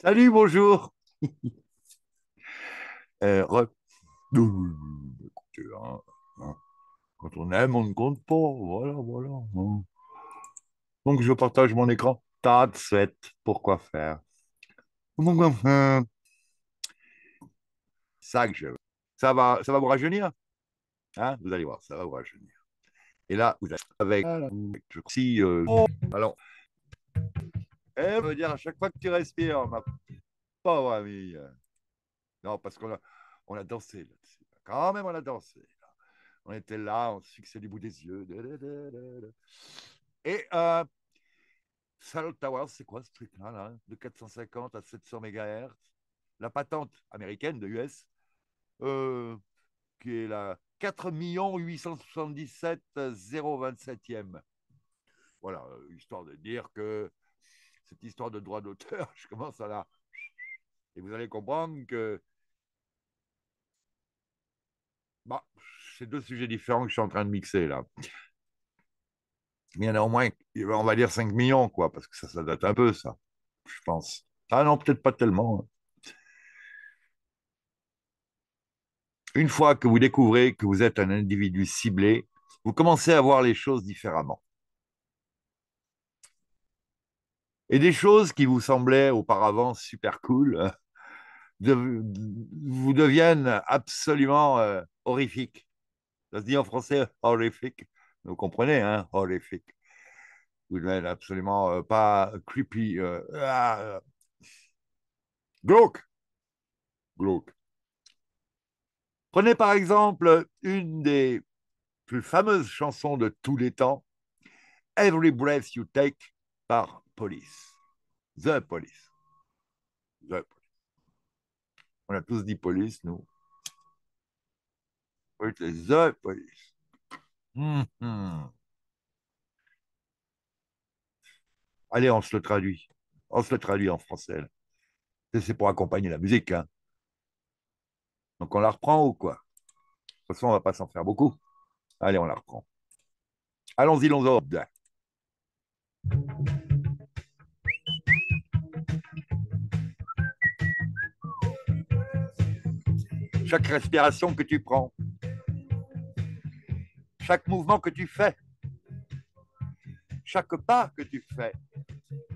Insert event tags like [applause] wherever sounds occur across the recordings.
Salut, bonjour. [laughs] Euh, hein, hein. Quand on aime, on ne compte pas. Voilà, voilà. Hein. Donc, je partage mon écran. Tad, de Pourquoi faire Ça que je veux. Ça va, ça va vous rajeunir Vous allez voir, ça va vous rajeunir. Et là, vous avez avec. Si. Euh, oh. Alors. Elle eh, veut dire à chaque fois que tu respires, ma pauvre amie. Euh. Non, parce qu'on a, on a dansé là-dessus. Quand même, on a dansé. On était là, on se fixait du bout des yeux. Et euh, Salut Tower, c'est quoi ce truc-là, de 450 à 700 MHz La patente américaine de US, euh, qui est la 4 877 027e. Voilà, histoire de dire que cette histoire de droit d'auteur, [laughs] je commence à la. Et vous allez comprendre que. Bah, c'est deux sujets différents que je suis en train de mixer là. Mais il y en a au moins, on va dire 5 millions, quoi, parce que ça, ça date un peu, ça, je pense. Ah non, peut-être pas tellement. Hein. Une fois que vous découvrez que vous êtes un individu ciblé, vous commencez à voir les choses différemment. et des choses qui vous semblaient auparavant super cool euh, vous deviennent absolument euh, horrifiques. Ça se dit en français euh, horrifique, vous comprenez, hein, horrifique. Vous devenez absolument pas creepy, ah, euh, glauque, glauque. Prenez par exemple une des plus fameuses chansons de tous les temps, Every Breath You Take, par police. The police. The police. On a tous dit police, nous. Oui, the police. Hmm. Allez, on se le traduit. On se le traduit en français. C'est pour accompagner la musique. Hein. Donc on la reprend ou quoi De toute façon, on va pas s'en faire beaucoup. Allez, on la reprend. Allons-y, l'on chaque respiration que tu prends, chaque mouvement que tu fais, chaque pas que tu fais.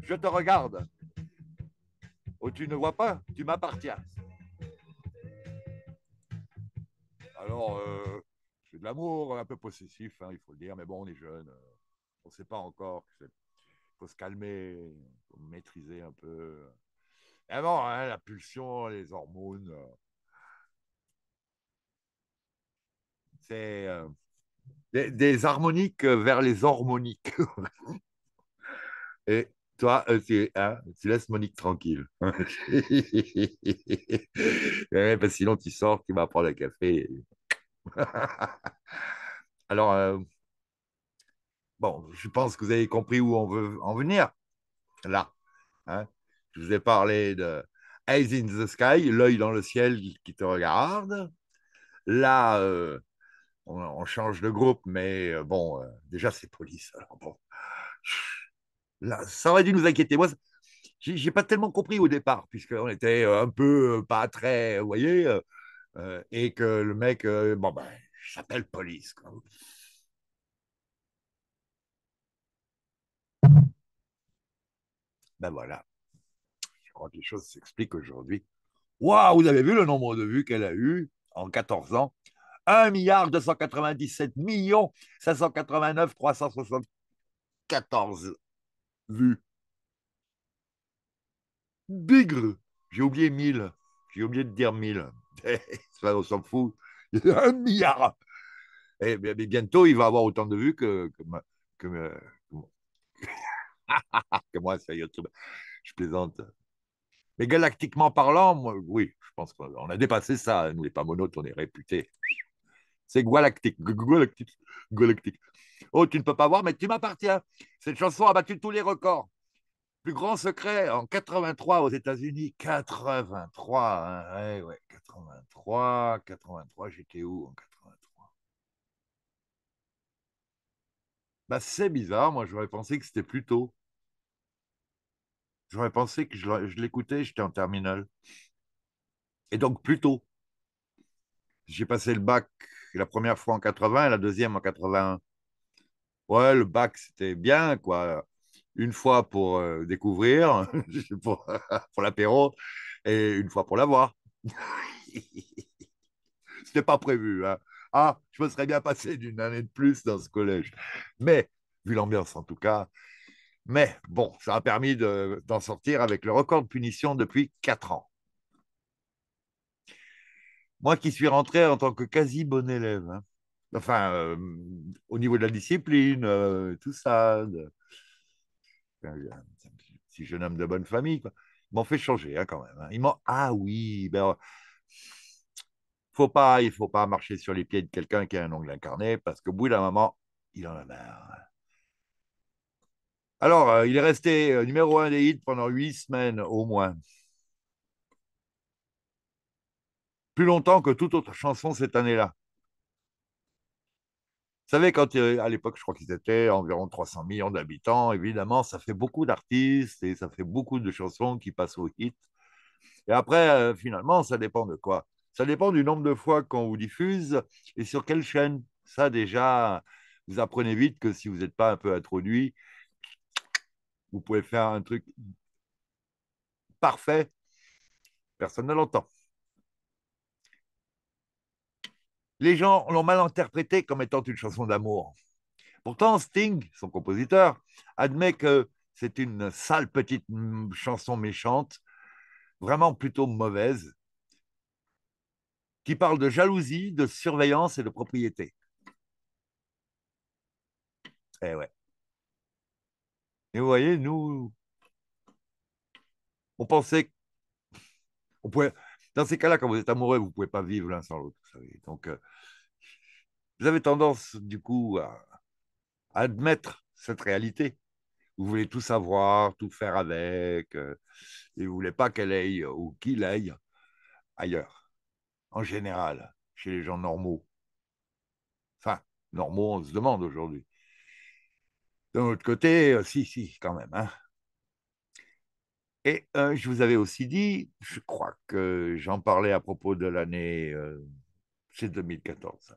Je te regarde. Ou oh, tu ne vois pas, tu m'appartiens. Alors, euh, c'est de l'amour un peu possessif, hein, il faut le dire, mais bon, on est jeune, on ne sait pas encore. Il faut se calmer, faut maîtriser un peu. Mais bon, hein, la pulsion, les hormones. Euh, Euh, des, harmoniques vers les harmoniques. [laughs] Et toi, euh, tu, hein, tu laisses Monique tranquille. [laughs] sinon, tu sors, tu vas prendre un café. [laughs] Alors, euh, bon, je pense que vous avez compris où on veut en venir. Là, hein. je vous ai parlé de Eyes in the Sky, l'œil dans le ciel qui te regarde. Là, on, change de groupe, mais euh, bon, euh, déjà c'est police. Là, ça aurait dû nous inquiéter. Moi, j'ai pas tellement compris au départ, puisqu'on était euh, un peu pas très, vous voyez, et que le mec, bon ben, s'appelle police. Ben voilà. Je crois que les choses s'expliquent aujourd'hui. Waouh, vous avez vu le nombre de vues qu'elle a eu en 14 ans 1 milliard vues. Bigre, j'ai oublié 1000. J'ai oublié de dire 1000. Ça, [laughs] eh, on s'en fout. [laughs] Un milliard. Et eh bientôt, il va avoir autant de vues que, euh, moi sur [laughs] YouTube. Je plaisante. Mais galactiquement parlant, oui, je pense qu'on a dépassé ça. Nous, les Pamonautes, on est réputés c'est galactique. Galactique. Galactique. Oh, tu ne peux pas voir, mais tu m'appartiens. Cette chanson a battu tous les records. Plus grand secret en 83 aux États-Unis. 83. Hein, eh ouais, 83. 83. J'étais où en 83 bah, C'est bizarre. Moi, j'aurais pensé que c'était plus tôt. J'aurais pensé que je l'écoutais, j'étais en terminale. Et donc, plus tôt. J'ai passé le bac la première fois en 80 et la deuxième en 81. Ouais, le bac, c'était bien, quoi. Une fois pour euh, découvrir, [laughs] [laughs] pour, l'apéro, et une fois pour l'avoir. [laughs] c'était pas prévu. Hein. Ah, je me serais bien passé d'une année de plus dans ce collège. Mais, vu l'ambiance en tout cas, mais bon, ça a permis d'en sortir avec le record de punition depuis quatre ans. Moi qui suis rentré en tant que quasi bon élève, hein. enfin, euh, au niveau de la discipline, euh, tout ça, si un euh, petit jeune homme de bonne famille, quoi. ils m'ont fait changer hein, quand même. Hein. Ils ah oui, ben, faut pas, il faut pas marcher sur les pieds de quelqu'un qui a un ongle incarné parce qu'au bout d'un moment, il en a marre. Alors, il est resté numéro un des hits pendant huit semaines au moins. plus longtemps que toute autre chanson cette année-là. Vous savez, quand, euh, à l'époque, je crois qu'ils étaient environ 300 millions d'habitants, évidemment, ça fait beaucoup d'artistes et ça fait beaucoup de chansons qui passent au hit. Et après, euh, finalement, ça dépend de quoi Ça dépend du nombre de fois qu'on vous diffuse et sur quelle chaîne. Ça, déjà, vous apprenez vite que si vous n'êtes pas un peu introduit, vous pouvez faire un truc parfait. Personne ne l'entend. les gens l'ont mal interprété comme étant une chanson d'amour. Pourtant, Sting, son compositeur, admet que c'est une sale petite chanson méchante, vraiment plutôt mauvaise, qui parle de jalousie, de surveillance et de propriété. Eh ouais. Et vous voyez, nous, on pensait qu'on pouvait, dans ces cas-là, quand vous êtes amoureux, vous ne pouvez pas vivre l'un sans l'autre. Donc, euh, vous avez tendance, du coup, à, admettre cette réalité. Vous voulez tout savoir, tout faire avec, euh, et vous voulez pas qu'elle aille ou qu'il aille ailleurs, en général, chez les gens normaux. Enfin, normaux, on se demande aujourd'hui. De l'autre côté, euh, si, si, quand même. Hein. Et euh, je vous avais aussi dit, je crois que j'en parlais à propos de l'année, euh, c'est 2014.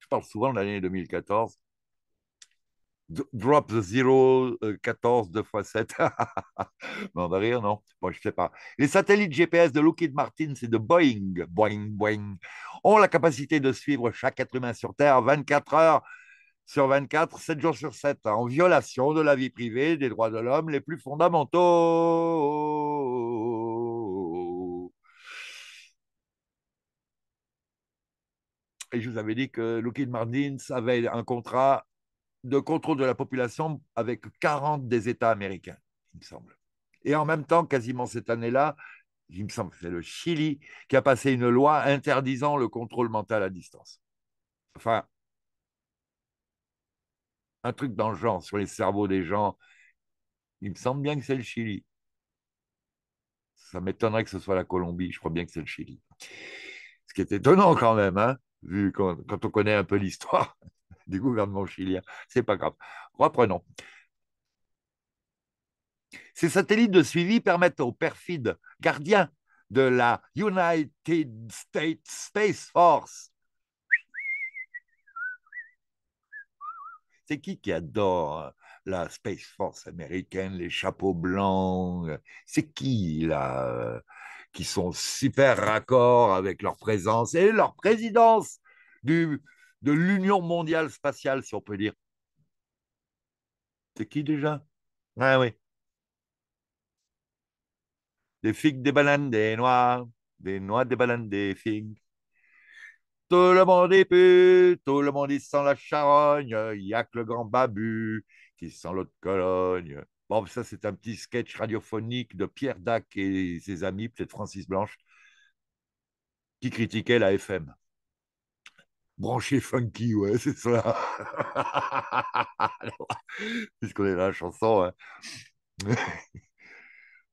Je parle souvent de l'année 2014. Drop the zero, 14, 2 x 7. On va rire, non Bon, je sais pas. Les satellites GPS de Lockheed Martin c'est de Boeing, Boeing, Boeing, ont la capacité de suivre chaque être humain sur Terre 24 heures sur 24, 7 jours sur 7, hein, en violation de la vie privée des droits de l'homme les plus fondamentaux. Et je vous avais dit que Lockheed Martin avait un contrat de contrôle de la population avec 40 des États américains, il me semble. Et en même temps, quasiment cette année-là, il me semble que c'est le Chili qui a passé une loi interdisant le contrôle mental à distance. Enfin, un truc dans le genre, sur les cerveaux des gens. Il me semble bien que c'est le Chili. Ça m'étonnerait que ce soit la Colombie, je crois bien que c'est le Chili. Ce qui est étonnant quand même, hein, vu quand on connaît un peu l'histoire [laughs] du gouvernement chilien. C'est pas grave. Reprenons. Ces satellites de suivi permettent aux perfides gardiens de la United States Space Force C'est qui qui adore euh, la Space Force américaine, les chapeaux blancs euh, C'est qui là euh, qui sont super raccords avec leur présence et leur présidence du, de l'Union mondiale spatiale, si on peut dire. C'est qui déjà Ah oui. Des figues, des bananes, des noix, des noix, des bananes, des figues. Tout le monde est pu, tout le monde y sent la charogne, il y a que le grand babu qui sent l'autre cologne. Bon, ça, c'est un petit sketch radiophonique de Pierre Dac et ses amis, peut-être Francis Blanche, qui critiquait la FM. Branché funky, ouais, [laughs] c'est ça. [laughs] Puisqu'on est dans la chanson. Hein. [laughs]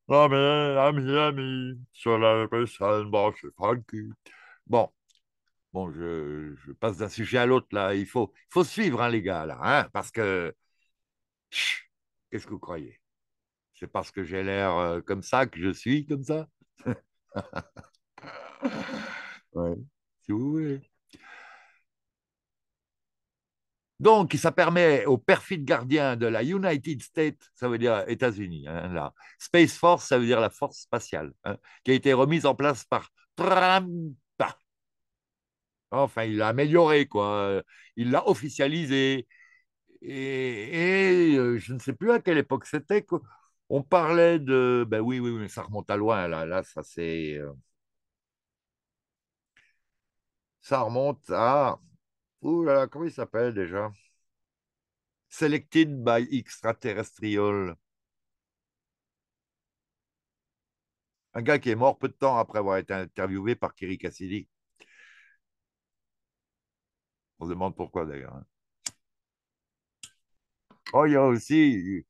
mais, amis, amis, sur la personne c'est funky. Bon, Bon, je, passe d'un sujet à l'autre, là. Il faut, faut suivre, hein, les gars, là, hein, parce que. Qu'est-ce que vous croyez C'est parce que j'ai l'air euh, comme ça que je suis comme ça [laughs] ouais, Donc, ça permet aux perfides gardiens de la United States, ça veut dire États-Unis, hein, Space Force, ça veut dire la force spatiale, hein, qui a été remise en place par Enfin, il l'a amélioré, quoi. Il l'a officialisé. Et, euh, je ne sais plus à quelle époque c'était On parlait de. Ben oui, oui, mais ça remonte à loin, là. Là, ça, c'est. Euh, ça remonte à. Ouh là là, comment il s'appelle déjà Selected by Extraterrestrial. Un gars qui est mort peu de temps après avoir été interviewé par Kiri Cassidy. On demande pourquoi d'ailleurs. Hein. Oh, il y a aussi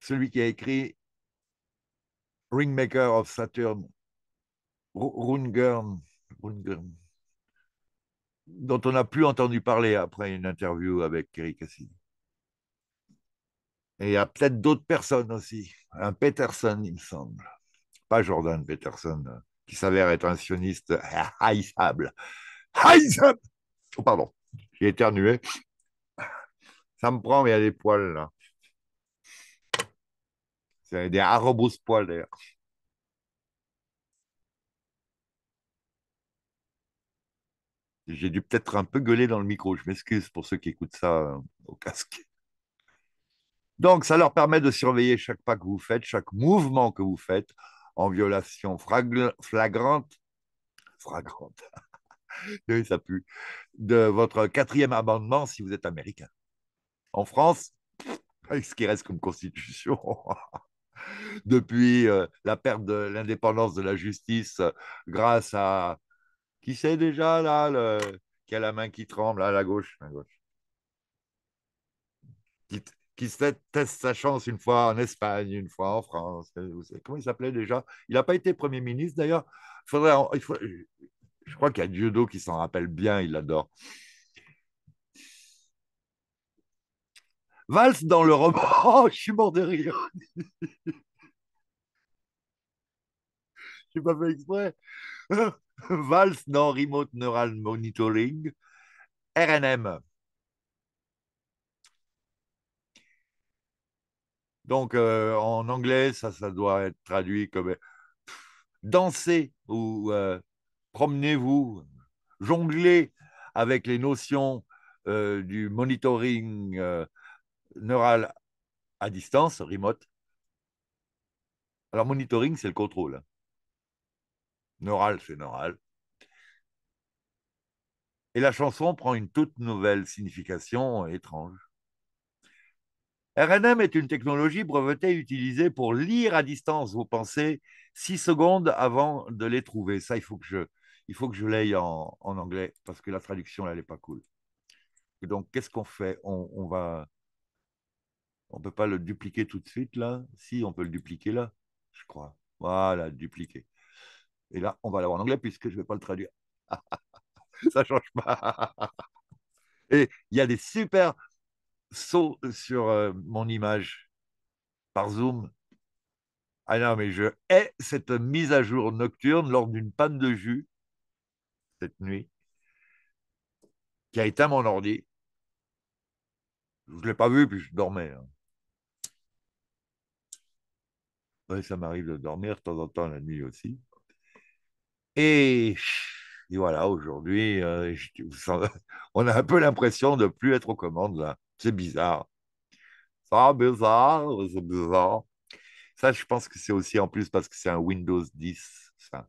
celui qui a écrit Ringmaker of Saturn, Rungern, dont on n'a plus entendu parler après une interview avec Kerry Cassidy. Et il y a peut-être d'autres personnes aussi. Un Peterson, il me semble. Pas Jordan Peterson, euh, qui s'avère être un sioniste haïssable. Haïssable oh, Pardon, j'ai éternué. Ça me prend, mais il y a des poils là. C'est des arrobus poils d'ailleurs. J'ai dû peut-être un peu gueuler dans le micro, je m'excuse pour ceux qui écoutent ça euh, au casque. Donc, ça leur permet de surveiller chaque pas que vous faites, chaque mouvement que vous faites, en violation flagrante, flagrante, [laughs] oui, ça pue, de votre quatrième amendement si vous êtes américain. En France, avec [laughs] ce qui reste comme constitution, [laughs] depuis euh, la perte de l'indépendance de la justice euh, grâce à qui sait déjà là le... qui a la main qui tremble à la gauche, à gauche qui teste sa chance une fois en Espagne, une fois en France. Euh, comment il s'appelait déjà Il n'a pas été Premier ministre d'ailleurs. je crois qu'il y a Dieudo qui s'en rappelle bien, il l'adore. Valse dans le roman. [laughs] Oh, je suis mort de rire. Je n'ai pas fait exprès. [laughs] Valse dans Remote Neural Monitoring. RNM. Donc, euh, en anglais, ça, ça doit être traduit comme dansez euh, » danser ou euh, promenez-vous, jongler avec les notions du monitoring neural à distance, remote. Alors, monitoring, c'est le contrôle. Neural, c'est neural. Et la chanson prend une toute nouvelle signification étrange. RNM est une technologie brevetée utilisée pour lire à distance vos pensées six secondes avant de les trouver. Ça, il faut que je, il faut que je l'aille en, anglais parce que la traduction, là, elle n'est pas cool. Donc, qu'est-ce qu'on fait on, va. On ne peut pas le dupliquer tout de suite, là. Si, on peut le dupliquer là, je crois. Voilà, dupliquer. Et là, on va l'avoir en anglais puisque je ne vais pas le traduire. [laughs] Ça change pas. Et il y a des super saut sur euh, mon image par Zoom. Ah non, mais je hais cette mise à jour nocturne lors d'une panne de jus cette nuit qui a éteint mon ordi. Je ne l'ai pas vu, puis je dormais. Hein. ça m'arrive de dormir de temps en temps la nuit aussi. Et, voilà, aujourd'hui, euh, [laughs] on a un peu l'impression de ne plus être aux commandes là. C'est bizarre. ça bizarre, c'est bizarre. Ça, je pense que c'est aussi en plus parce que c'est un Windows 10, ça.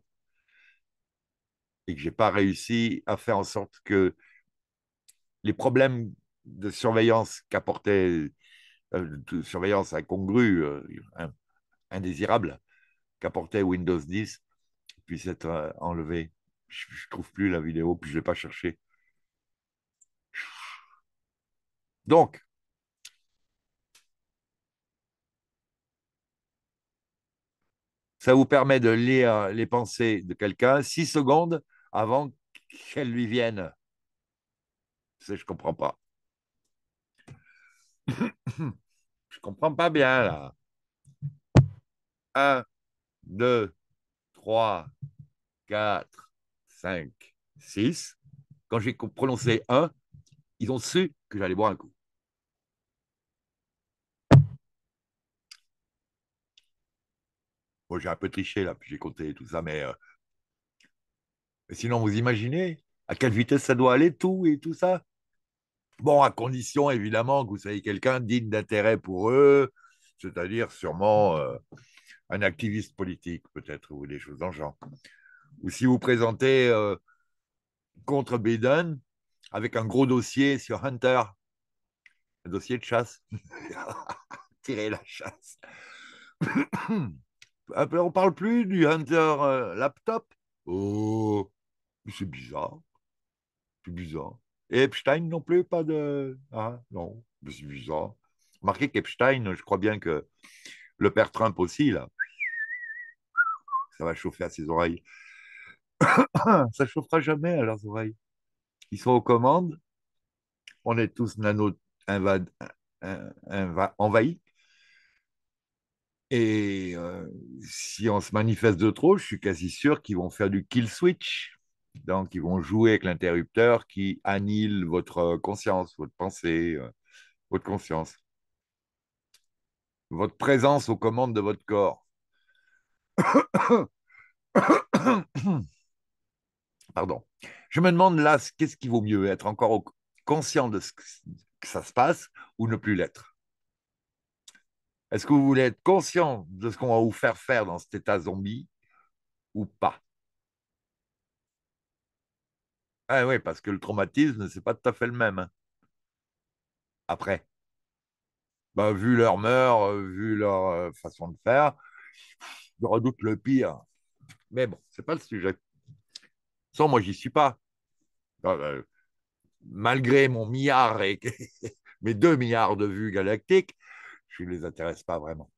Et que je n'ai pas réussi à faire en sorte que les problèmes de surveillance qu'apportait, euh, surveillance incongrue, euh, indésirable, qu'apportait Windows 10, puissent être euh, enlevés. Je ne trouve plus la vidéo, puis je ne l'ai pas cherchée. Donc, ça vous permet de lire les pensées de quelqu'un six secondes avant qu'elles lui viennent. Je ne comprends pas. [coughs] je comprends pas bien là. Un, deux, trois, quatre, cinq, six. Quand j'ai prononcé un, ils ont su que j'allais boire un coup. Bon, j'ai un peu triché là, puis j'ai compté tout ça, euh, mais sinon, vous imaginez à quelle vitesse ça doit aller, tout et tout ça Bon, à condition évidemment que vous soyez quelqu'un digne d'intérêt pour eux, c'est-à-dire sûrement euh, un activiste politique, peut-être, ou des choses dans le genre. Ou si vous présentez euh, contre Biden avec un gros dossier sur Hunter, un dossier de chasse, [laughs] tirer la chasse. [clears throat] Ah, ben, on ne parle plus du Hunter euh, Laptop. Oh, c'est bizarre. C'est bizarre. Et Epstein non plus, pas de. Ah, non, c'est bizarre. Remarquez qu'Epstein, je crois bien que le père Trump aussi, là, ça va chauffer à ses oreilles. [coughs] ça chauffera jamais à leurs oreilles. Ils sont aux commandes. On est tous nano envahis. Et euh, si on se manifeste de trop, je suis quasi sûr qu'ils vont faire du kill switch. Donc, ils vont jouer avec l'interrupteur qui annihile votre conscience, votre pensée, euh, votre conscience. Votre présence aux commandes de votre corps. [coughs] Pardon. Je me demande là, qu'est-ce qui vaut mieux Être encore conscient de ce que ça se passe ou ne plus l'être est-ce que vous voulez être conscient de ce qu'on va vous faire faire dans cet état zombie ou pas Ah oui, parce que le traumatisme, n'est pas tout à fait le même. Hein. Après. Bah, vu leur mœurs, euh, vu leur euh, façon de faire, je redoute le pire. Mais bon, c'est pas le sujet. Sans moi, j'y suis pas. Bah, bah, malgré mon milliard et [laughs] mes deux milliards de vues galactiques, qui ne les intéresse pas vraiment.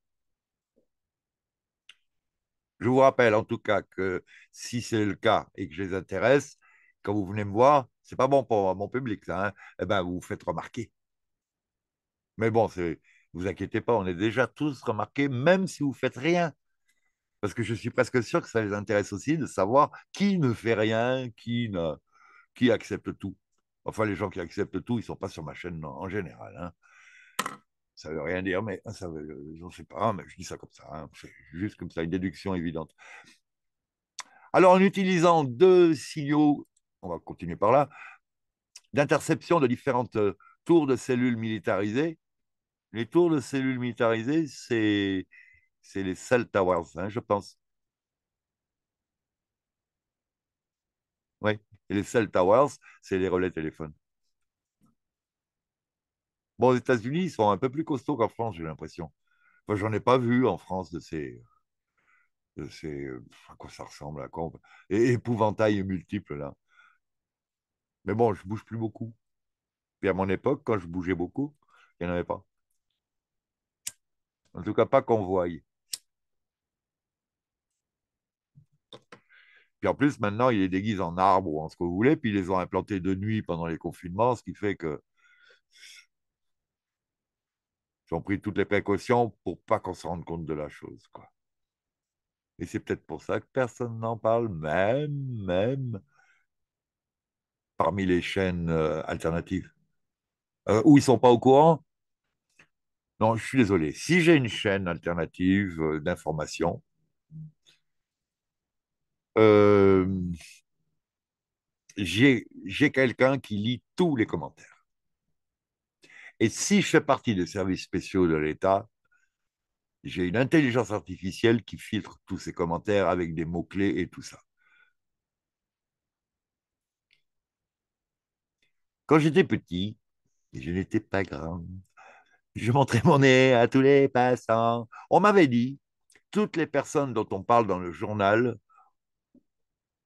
Je vous rappelle en tout cas que si c'est le cas et que je les intéresse, quand vous venez me voir, c'est pas bon pour mon public, hein. eh ben, vous vous faites remarquer. Mais bon, c'est, vous inquiétez pas, on est déjà tous remarqués, même si vous faites rien. Parce que je suis presque sûr que ça les intéresse aussi de savoir qui ne fait rien, qui, ne, qui accepte tout. Enfin, les gens qui acceptent tout, ils ne sont pas sur ma chaîne en général. Hein ça veut rien dire, mais ça ne sais pas, mais je dis ça comme ça, hein. juste comme ça, une déduction évidente. Alors, en utilisant deux signaux, on va continuer par là, d'interception de différentes euh, tours de cellules militarisées, les tours de cellules militarisées, c'est, les cell towers, hein, je pense. Oui, les cell towers, c'est les relais téléphones. Bon, aux États-Unis, ils sont un peu plus costauds qu'en France, j'ai l'impression. Enfin, j'en ai pas vu en France de ces. De ces... à quoi ça ressemble, à quoi Et épouvantail multiple, là. Mais bon, je bouge plus beaucoup. Puis à mon époque, quand je bougeais beaucoup, il n'y en avait pas. En tout cas, pas qu'on voie. Puis en plus, maintenant, ils les déguisent en arbre ou en ce que vous voulez, puis ils les ont implantés de nuit pendant les confinements, ce qui fait que ils ont pris toutes les précautions pour pas qu'on se rende compte de la chose. Quoi. Et c'est peut-être pour ça que personne n'en parle, même, même parmi les chaînes euh, alternatives. Euh, où ils sont pas au courant Non, je suis désolé. Si j'ai une chaîne alternative euh, d'information, j'ai quelqu'un qui lit tous les commentaires. Et si je fais partie des services spéciaux de l'État, j'ai une intelligence artificielle qui filtre tous ces commentaires avec des mots-clés et tout ça. Quand j'étais petit, et je n'étais pas grand, je montrais mon nez à tous les passants. On m'avait dit, toutes les personnes dont on parle dans le journal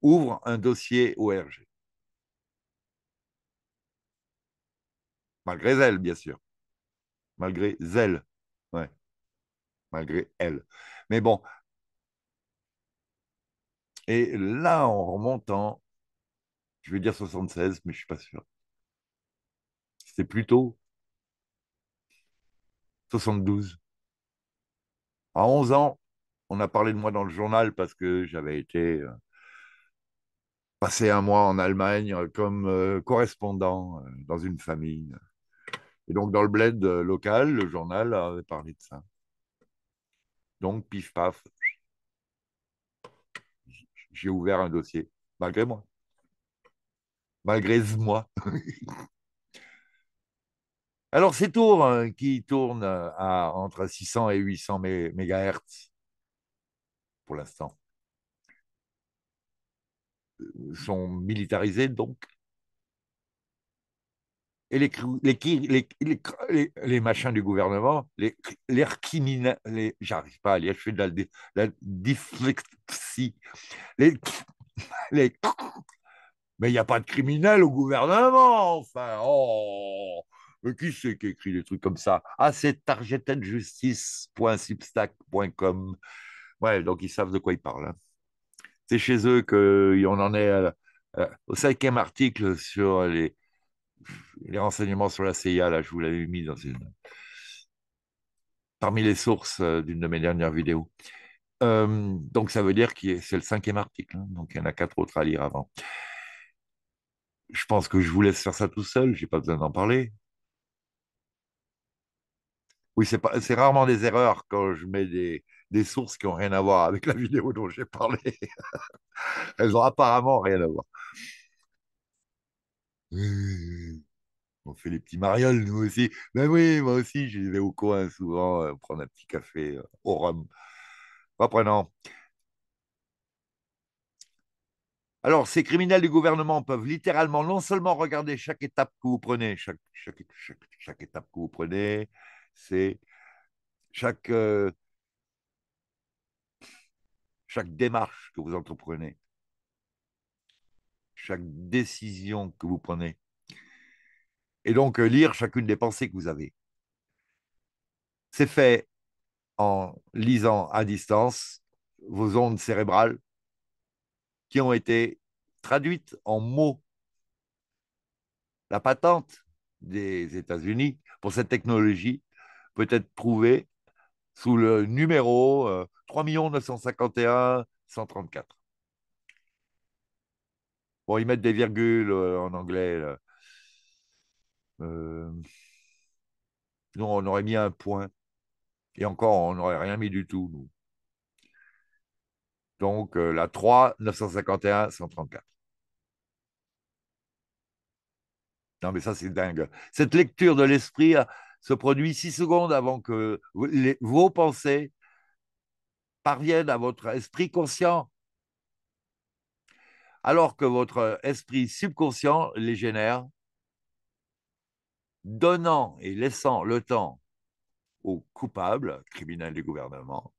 ouvrent un dossier ORG. Malgré elle, bien sûr. Malgré elle. Ouais. Malgré elle. Mais bon. Et là, en remontant, je vais dire 76, mais je ne suis pas sûr. C'était plutôt 72. À 11 ans, on a parlé de moi dans le journal parce que j'avais été euh, passé un mois en Allemagne euh, comme euh, correspondant dans une famille et donc, dans le bled euh, local, le journal avait parlé de ça. Donc, pif paf, j'ai ouvert un dossier, malgré moi. Malgré moi. [laughs] Alors, ces tours hein, qui tournent à entre 600 et 800 MHz pour l'instant euh, sont militarisés donc les, machins du gouvernement, les, les, j'arrive pas à lire, je fais de la, dyslexie, les, mais il n'y a pas de criminel au gouvernement, enfin, oh mais qui c'est qui écrit des trucs comme ça Ah, c'est targetedjustice.substack.com. Ouais, donc ils savent de quoi ils parlent. Hein. C'est chez eux qu'on en est euh, au cinquième article sur les, les renseignements sur la CIA, là, je vous l'avais mis dans parmi les sources euh, d'une de mes dernières vidéos. Euh, donc ça veut dire que c'est le cinquième article, hein, donc il y en a quatre autres à lire avant. Je pense que je vous laisse faire ça tout seul, j'ai pas besoin d'en parler. Oui, c'est rarement des erreurs quand je mets des, des sources qui n'ont rien à voir avec la vidéo dont j'ai parlé. [laughs] Elles n'ont apparemment rien à voir on fait les petits marioles, nous aussi. Ben oui, moi aussi, je vais au coin souvent euh, prendre un petit café euh, au rhum. Pas prenant. Alors, ces criminels du gouvernement peuvent littéralement non seulement regarder chaque étape que vous prenez, chaque, étape que vous prenez, c'est chaque, euh, chaque démarche que vous entreprenez, chaque décision que vous prenez. Et donc, euh, lire chacune des pensées que vous avez. C'est fait en lisant à distance vos ondes cérébrales qui ont été traduites en mots. La patente des États-Unis pour cette technologie peut être prouvée sous le numéro 3 951 134. Bon, ils mettent des virgules euh, en anglais. Euh, nous, on aurait mis un point. Et encore, on n'aurait rien mis du tout, nous. Donc, euh, la 3, 951, 134. Non, mais ça, c'est dingue. Cette lecture de l'esprit se produit six secondes avant que vos pensées parviennent à votre esprit conscient alors que votre esprit subconscient les génère, donnant et laissant le temps aux coupables, criminels du gouvernement,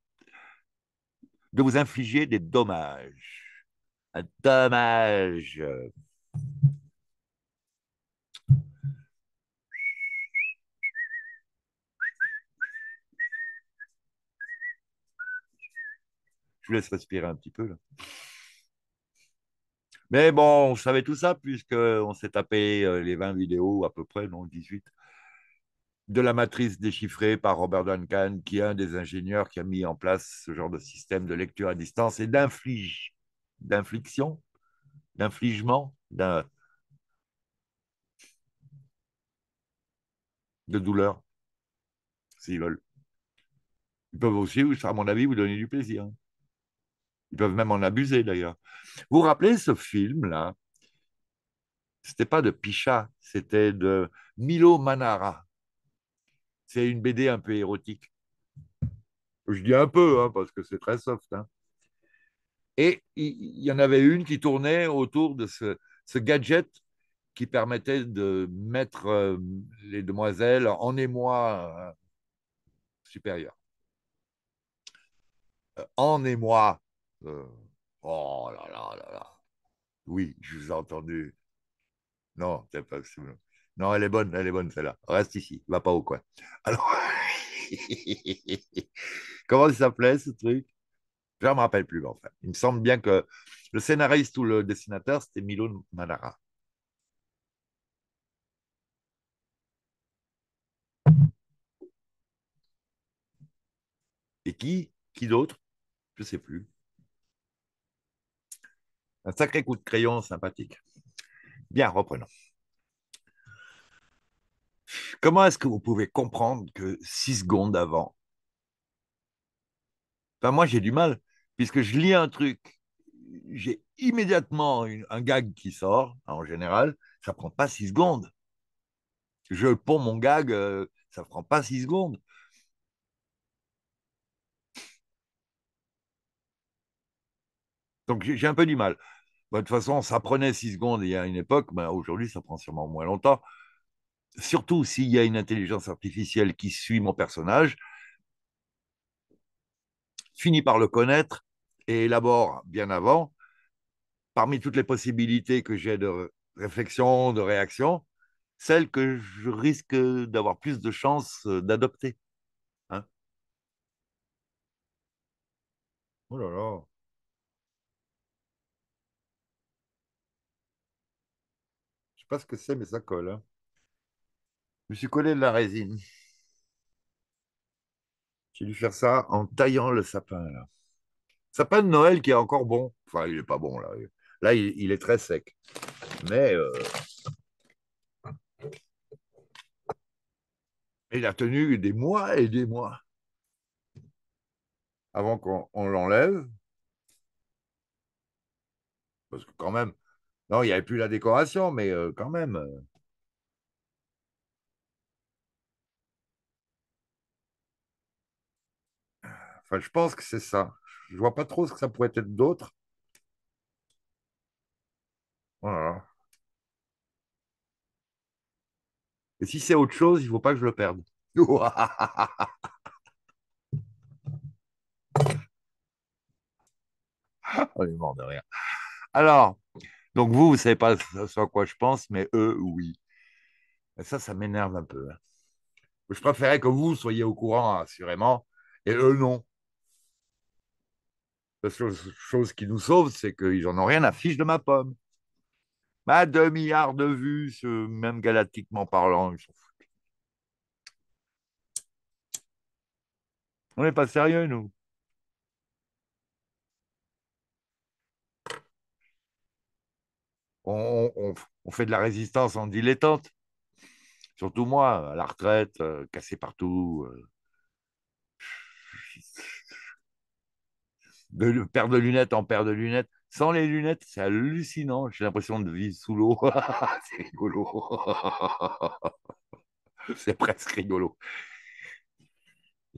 de vous infliger des dommages. Un dommage Je vous laisse respirer un petit peu là. Mais bon, on savait tout ça puisqu'on s'est tapé euh, les 20 vidéos à peu près, non 18, de la matrice déchiffrée par Robert Duncan, qui est un des ingénieurs qui a mis en place ce genre de système de lecture à distance et d'inflige, d'infliction, d'infligement, de douleur, s'ils veulent. Ils peuvent aussi, à mon avis, vous donner du plaisir. Ils peuvent même en abuser d'ailleurs. Vous vous rappelez ce film-là C'était pas de Picha, c'était de Milo Manara. C'est une BD un peu érotique. Je dis un peu, hein, parce que c'est très soft. Hein. Et il y en avait une qui tournait autour de ce, ce gadget qui permettait de mettre euh, les demoiselles en émoi euh, supérieur. Euh, en émoi euh, oh là là là là. Oui, je vous ai entendu. Non, c'est pas Non, elle est bonne, elle est bonne celle-là. Reste ici, va pas au coin. Alors, [laughs] comment ça s'appelait ce truc Je ne me rappelle plus, enfin. Il me semble bien que le scénariste ou le dessinateur, c'était Milo Manara. Et qui Qui d'autre Je ne sais plus. Un sacré coup de crayon sympathique. Bien, reprenons. Comment est-ce que vous pouvez comprendre que six secondes avant Enfin, moi, j'ai du mal, puisque je lis un truc, j'ai immédiatement un gag qui sort, en général, ça prend pas six secondes. Je ponds mon gag, euh, ça ne prend pas six secondes. Donc, j'ai un peu du mal. Bah, de toute façon, ça prenait six secondes il y a une époque, mais aujourd'hui, ça prend sûrement moins longtemps. Surtout s'il y a une intelligence artificielle qui suit mon personnage, finit par le connaître et élabore bien avant, parmi toutes les possibilités que j'ai de réflexion, de réaction, celle que je risque d'avoir plus de chances euh, d'adopter. Hein oh là là sais pas ce que c'est, mais ça colle. Hein. Je me suis collé de la résine. J'ai dû faire ça en taillant le sapin, Sapin de Noël qui est encore bon. Enfin, il n'est pas bon, là. Là, il, est très sec. Mais euh, il a tenu des mois et des mois avant qu'on l'enlève. Parce que quand même, non, il n'y avait plus la décoration, mais euh, quand même. Euh. Enfin, je pense que c'est ça. Je ne vois pas trop ce que ça pourrait être d'autre. Voilà. Et si c'est autre chose, il ne faut pas que je le perde. [laughs] On est mort de rien. Alors, donc vous, vous ne savez pas ce à quoi je pense, mais eux, oui. Et ça, ça m'énerve un peu. Hein. Je préférais que vous soyez au courant, assurément, et eux, non. La chose qui nous sauve, c'est qu'ils n'en ont rien à fiche de ma pomme. ma demi milliards de vues, même galactiquement parlant, ils s'en foutent. On n'est pas sérieux, nous. on, fait de la résistance en dilettante. Surtout moi, à la retraite, euh, cassé partout. Euh, de paire de lunettes en paire de lunettes. Sans les lunettes, c'est hallucinant. J'ai l'impression de vivre sous l'eau. [laughs] c'est rigolo. [laughs] c'est presque rigolo.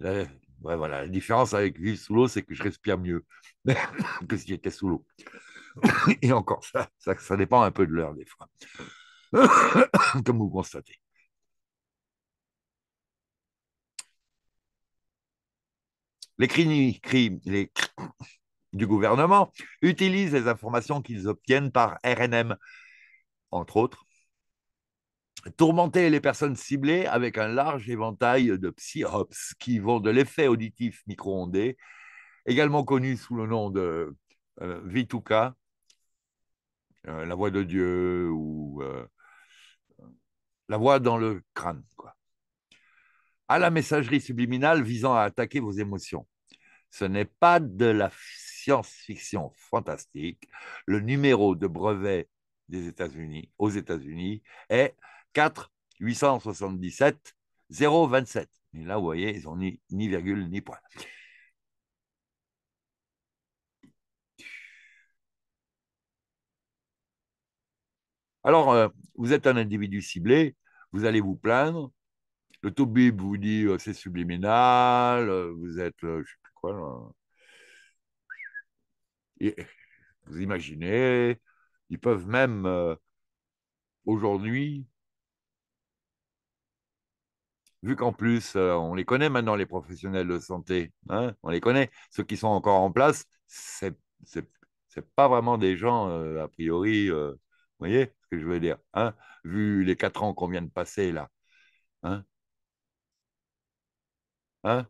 Euh, voilà. La différence avec vivre sous l'eau, c'est que je respire mieux [laughs] que si j'étais sous l'eau. [laughs] Et encore ça, ça, dépend un peu de l'heure des fois, [coughs] comme vous constatez. Les crimes, du gouvernement utilisent les informations qu'ils obtiennent par RNM, entre autres, tourmenter les personnes ciblées avec un large éventail de psyops qui vont de l'effet auditif micro-ondé, également connu sous le nom de euh, Vituka, euh, la voix de Dieu ou euh, euh, la voix dans le crâne, quoi. À la messagerie subliminale visant à attaquer vos émotions. Ce n'est pas de la science-fiction fantastique. Le numéro de brevet des États-Unis aux États-Unis est 4 877 027. Et là, vous voyez, ils n'ont ni virgule ni point. Alors, euh, vous êtes un individu ciblé, vous allez vous plaindre. Le Tobib vous dit euh, c'est subliminal, euh, vous êtes, je sais plus quoi. vous imaginez, ils peuvent même aujourd'hui, vu qu'en plus, on les connaît maintenant, les professionnels de santé, hein, on les connaît, ceux qui sont encore en place, c'est n'est pas vraiment des gens, a priori, vous voyez ce que je veux dire hein, Vu les quatre ans qu'on vient de passer là. Hein? Hein?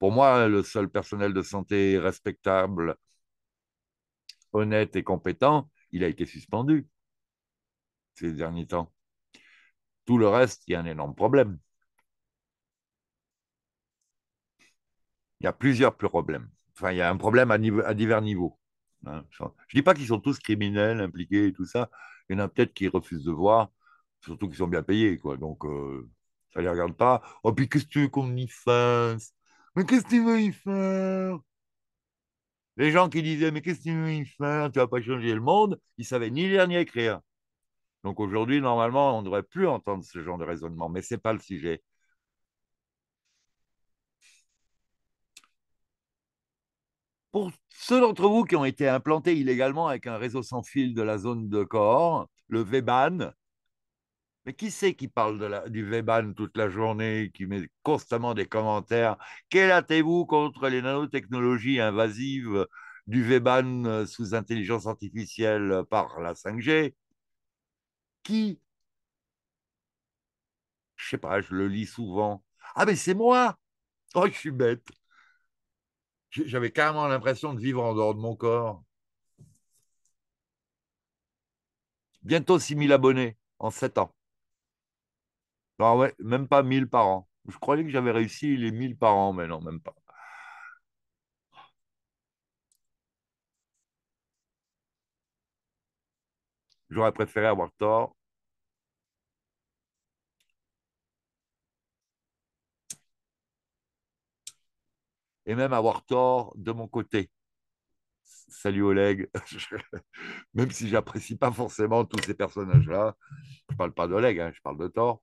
Pour moi, le seul personnel de santé respectable, honnête et compétent, il a été suspendu ces derniers temps. Tout le reste, il y a un énorme problème. Il y a plusieurs problèmes. Enfin, il y a un problème à divers niveaux. Hein, je ne dis pas qu'ils sont tous criminels, impliqués et tout ça. Il y en a peut-être qui refusent de voir, surtout qu'ils sont bien payés, quoi. Donc, euh, ça ne les regarde pas. Oh, puis qu'est-ce que tu veux qu'on y fasse Mais qu'est-ce que tu veux y faire Les gens qui disaient, mais qu'est-ce que tu veux y faire Tu vas pas changer le monde, ils savaient ni lire ni écrire. Donc aujourd'hui, normalement, on ne devrait plus entendre ce genre de raisonnement, mais ce n'est pas le sujet. Pour ceux d'entre vous qui ont été implantés illégalement avec un réseau sans fil de la zone de corps, le VBAN, mais qui c'est qui parle de la, du VBAN toute la journée, qui met constamment des commentaires Quel vous contre les nanotechnologies invasives du VBAN euh, sous intelligence artificielle par la 5G Qui Je ne sais pas, je le lis souvent. Ah, mais c'est moi Oh, je suis bête j'avais carrément l'impression de vivre en dehors de mon corps. Bientôt 6000 abonnés en 7 ans. Ah ouais, même pas 1000 par an. Je croyais que j'avais réussi les 1000 par an, mais non, même pas. J'aurais préféré avoir tort. et même avoir tort de mon côté. Salut Oleg, [laughs] même si j'apprécie pas forcément tous ces personnages-là, je parle pas d'Oleg, hein, je parle de Thor,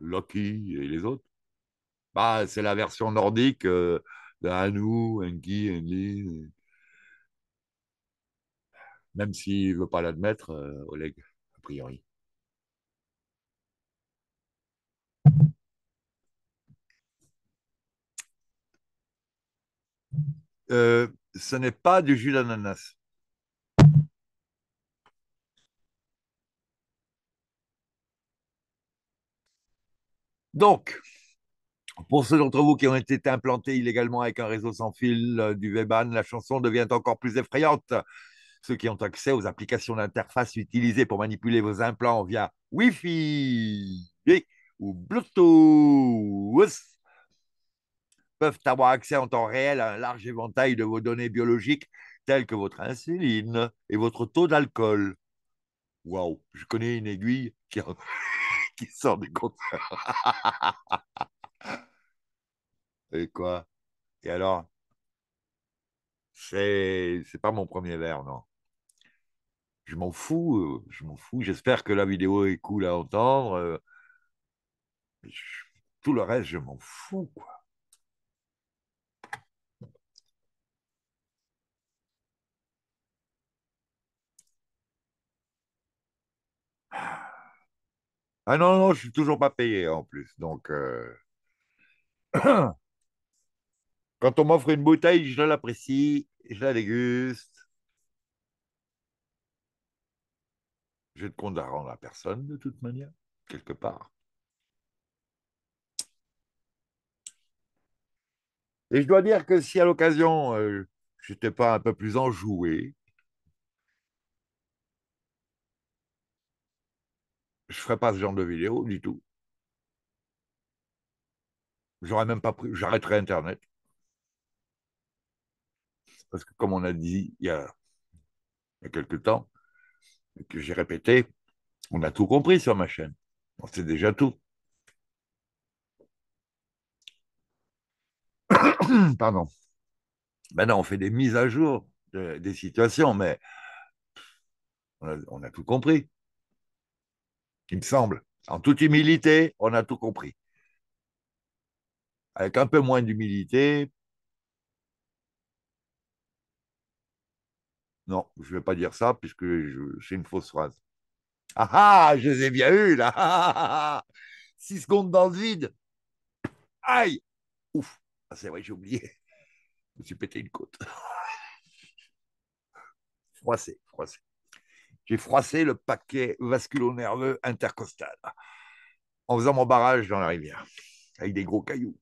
Loki et les autres. Bah, c'est la version nordique euh, de Hanou, Enki, Enlil. Même s'il ne veut pas l'admettre, euh, Oleg, a priori. Euh, ce n'est pas du jus d'ananas. Donc, pour ceux d'entre vous qui ont été implantés illégalement avec un réseau sans fil euh, du Weban, la chanson devient encore plus effrayante. Ceux qui ont accès aux applications d'interface utilisées pour manipuler vos implants via Wi-Fi ou Bluetooth peuvent avoir accès en temps réel à un large éventail de vos données biologiques telles que votre insuline et votre taux d'alcool. Waouh, je connais une aiguille qui, [laughs] sort du compteur. [laughs] et quoi Et alors C'est pas mon premier verre, non. Je m'en fous, je m'en fous. J'espère que la vidéo est cool à entendre. Euh, tout le reste, je m'en fous, quoi. Ah non, non, je suis toujours pas payé en plus. Donc, euh. [clears throat] quand on m'offre une bouteille, je l'apprécie, je la déguste. Je ne compte la rendre à personne de toute manière, quelque part. Et je dois dire que si à l'occasion, euh, je n'étais pas un peu plus enjoué, je ne ferai pas ce genre de vidéo du tout. J'aurais même pas pris, j'arrêterai Internet. Parce que comme on a dit il y a, quelques temps, que j'ai répété, on a tout compris sur ma chaîne. On sait déjà tout. [coughs] Pardon. Maintenant, on fait des mises à jour des situations, mais on a tout compris il me semble. En toute humilité, on a tout compris. Avec un peu moins d'humilité, non, je ne vais pas dire ça puisque c'est une fausse phrase. Ah ah, ah je les ai bien eu là. Ah, ah, Six secondes dans le vide. Aïe. Ouf. c'est vrai, j'ai oublié. Je me suis pété une côte. [laughs] froissé, froissé. J'ai froissé le paquet vasculo-nerveux intercostal en faisant mon barrage dans la rivière avec des gros cailloux.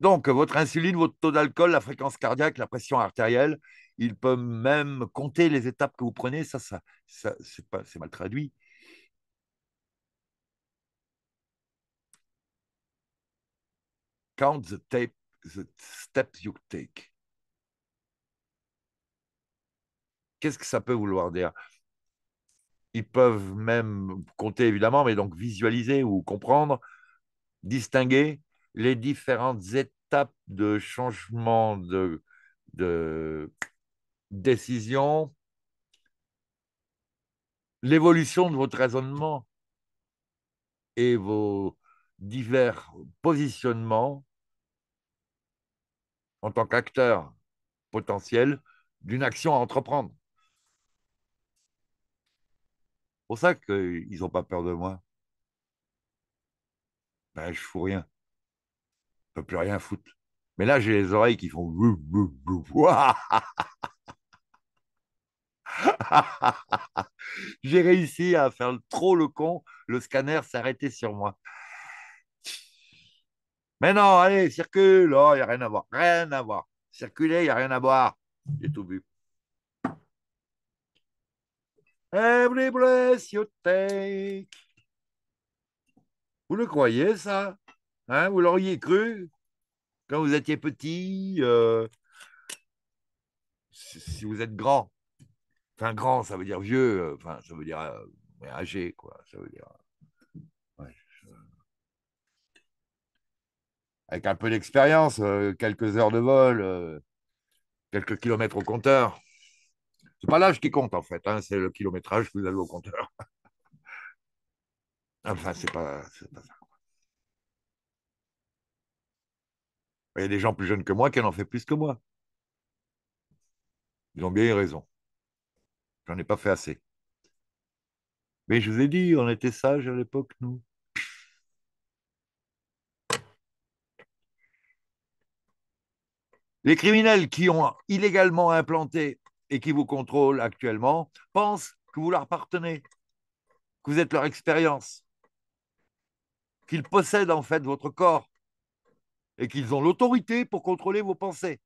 Donc, votre insuline, votre taux d'alcool, la fréquence cardiaque, la pression artérielle, il peut même compter les étapes que vous prenez. Ça, ça, ça c'est mal traduit. Count the tape the you take. Qu'est-ce que ça peut vouloir dire Ils peuvent même compter évidemment, mais donc visualiser ou comprendre, distinguer les différentes étapes de changement de, de décision, l'évolution de votre raisonnement et vos divers positionnements en tant qu'acteur potentiel d'une action à entreprendre. C'est pour ça qu'ils n'ont pas peur de moi. Ben, je fous rien. Je ne peux plus rien foutre. Mais là, j'ai les oreilles qui font. [laughs] j'ai réussi à faire trop le con. Le scanner s'est arrêté sur moi. Mais non, allez, circule, oh, il n'y a rien à voir, rien à voir. Circuler, il n'y a rien à voir, J'ai tout vu. Every breath you take. Vous le croyez, ça hein, Vous l'auriez cru quand vous étiez petit euh, Si vous êtes grand. Enfin, grand, ça veut dire vieux. Euh, enfin, ça veut dire euh, âgé, quoi. Ça veut dire. avec un peu d'expérience, euh, quelques heures de vol, euh, quelques kilomètres au compteur. C'est pas l'âge qui compte en fait, hein, c'est le kilométrage que vous avez au compteur. [laughs] enfin, c'est pas, pas ça. Il y a des gens plus jeunes que moi qui en ont fait plus que moi. Ils ont bien raison. J'en ai pas fait assez. Mais je vous ai dit, on était sages à l'époque, nous. Les criminels qui ont illégalement implanté et qui vous contrôlent actuellement pensent que vous leur appartenez, que vous êtes leur expérience, qu'ils possèdent en fait votre corps et qu'ils ont l'autorité pour contrôler vos pensées.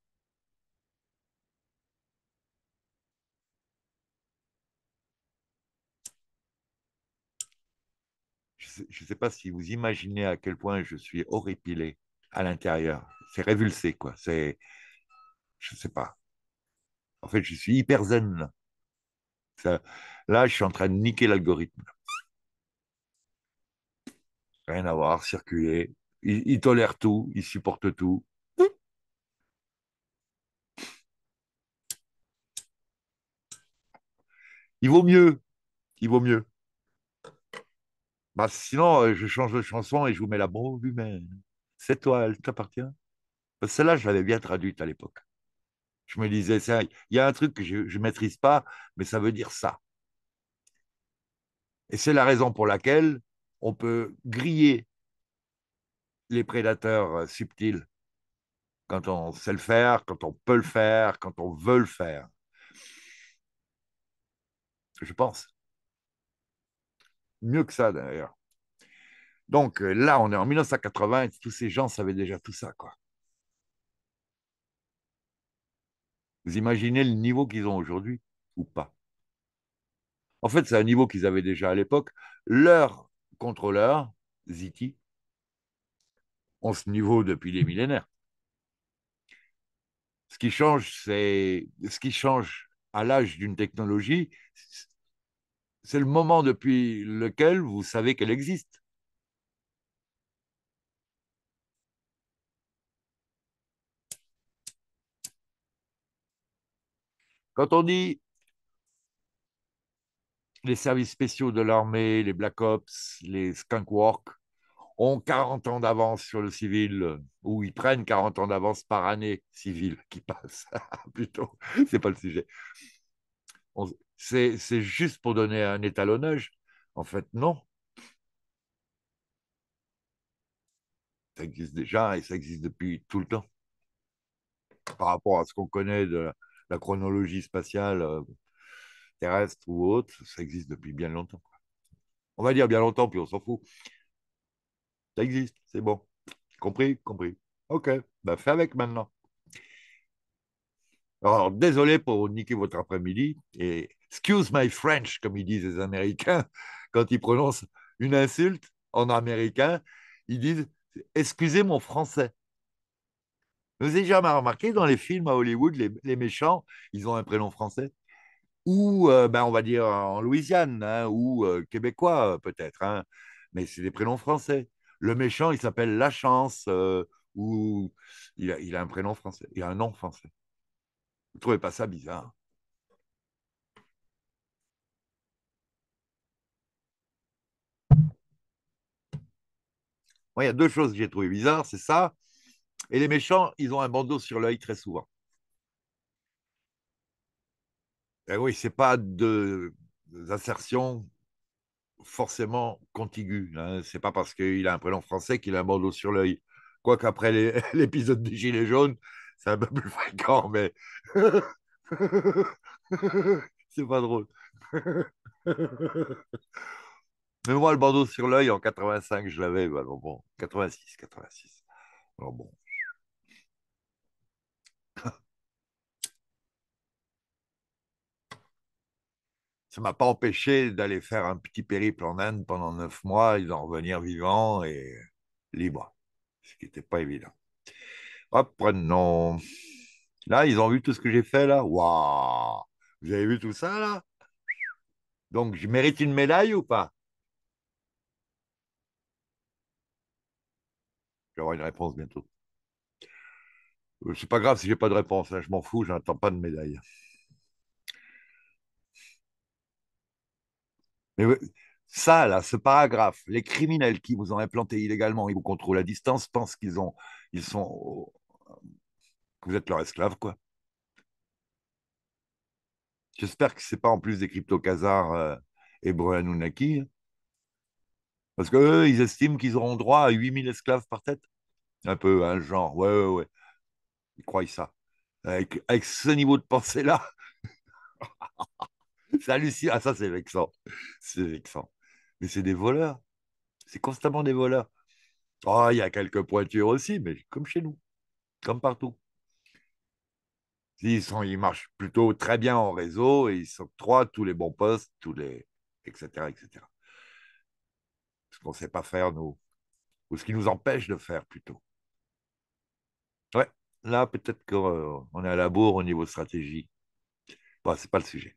je ne sais pas si vous imaginez à quel point je suis horripilé à l'intérieur. C'est révulsé, quoi. C'est je ne sais pas. En fait, je suis hyper zen. là, je suis en train de niquer l'algorithme. Rien à voir, circuler. Il, tolère tout, il supporte tout. Il vaut mieux. Il vaut mieux. Bah, sinon, euh, je change de chanson et je vous mets la bombe humaine. C'est toi, elle t'appartient. Celle-là, je l'avais bien traduite à l'époque je me disais, il y a un truc que je ne maîtrise pas, mais ça veut dire ça. Et c'est la raison pour laquelle on peut griller les prédateurs euh, subtils quand on sait le faire, quand on peut le faire, quand on veut le faire. Je pense. Mieux que ça, d'ailleurs. Donc euh, là, on est en 1980 et tous ces gens savaient déjà tout ça, quoi. Vous imaginez le niveau qu'ils ont aujourd'hui ou pas En fait, c'est un niveau qu'ils avaient déjà à l'époque. Leur contrôleur, Ziti, ont ce niveau depuis des millénaires. Ce qui change, c'est ce qui change à l'âge d'une technologie, c'est le moment depuis lequel vous savez qu'elle existe. Quand on dit les services spéciaux de l'armée, les Black Ops, les Skunk Works, ont 40 ans d'avance sur le civil, ou ils prennent 40 ans d'avance par année civile qui passe, [laughs] plutôt, c'est pas le sujet. C'est juste pour donner un étalonnage. En fait, non. Ça existe déjà et ça existe depuis tout le temps. Par rapport à ce qu'on connaît de la, la chronologie spatiale euh, terrestre ou autre, ça existe depuis bien longtemps. On va dire bien longtemps, puis on s'en fout. Ça existe, c'est bon. Compris, compris. Ok, ben fais avec maintenant. Alors, désolé pour niquer votre après-midi, et excuse my French, comme ils disent les Américains, [laughs] quand ils prononcent une insulte en américain, ils disent excusez mon français. Vous avez jamais remarqué dans les films à Hollywood, les, méchants, ils ont un prénom français Ou, euh, ben, on va dire en Louisiane, hein, ou euh, québécois peut-être, hein, mais c'est des prénoms français. Le méchant, il s'appelle La Chance, euh, ou il a, il a un prénom français, il a un nom français. Vous ne trouvez pas ça bizarre Moi, il y a deux choses que j'ai trouvées bizarres, c'est ça, et les méchants, ils ont un bandeau sur l'œil très souvent. Et eh oui, ce n'est pas de, des forcément contiguës. Hein. Ce n'est pas parce qu'il a un prénom français qu'il a un bandeau sur l'œil. Quoique après [laughs] l'épisode des Gilets jaunes, c'est un peu plus fréquent, mais [laughs] c'est pas drôle. [laughs] Mais moi, le bandeau sur l'œil, en 85, je l'avais. Bah, alors bon, 86, 86. Alors bon, ça m'a pas empêché d'aller faire un petit périple en Inde pendant neuf mois Ils d'en revenir vivant et libre, ce qui n'était pas évident. Hop, prenons. Là, ils ont vu tout ce que j'ai fait là. Waouh Vous avez vu tout ça là Donc, je mérite une médaille ou pas Je une réponse bientôt. Euh, c'est pas grave si j'ai pas de réponse, hein, je m'en fous, j'attends pas de médaille. Mais ça, là, ce paragraphe, les criminels qui vous ont implanté illégalement et vous contrôlent à distance pensent qu'ils ont, ils sont, vous êtes leur esclave, quoi. J'espère que c'est pas en plus des crypto-casars à hébreux Parce qu'eux, ils estiment qu'ils auront droit à 8000 esclaves par tête. Un peu, un hein, genre, ouais, ouais, ouais. Ils croient ça. Avec, avec ce niveau de pensée-là. [laughs] C'est hallucinant. Ah, ça, c'est vexant. C'est vexant. Mais c'est des voleurs. C'est constamment des voleurs. Ah, il y a quelques pointures aussi, mais comme chez nous, comme partout. Ils, sont, ils marchent plutôt très bien en réseau et ils trois, tous les bons postes, tous les, etc., etc. Ce qu'on ne sait pas faire, nous, ou ce qui nous empêche de faire plutôt. Ouais, là, peut-être qu'on euh, est à la bourre au niveau stratégie. Bon, c'est pas le sujet.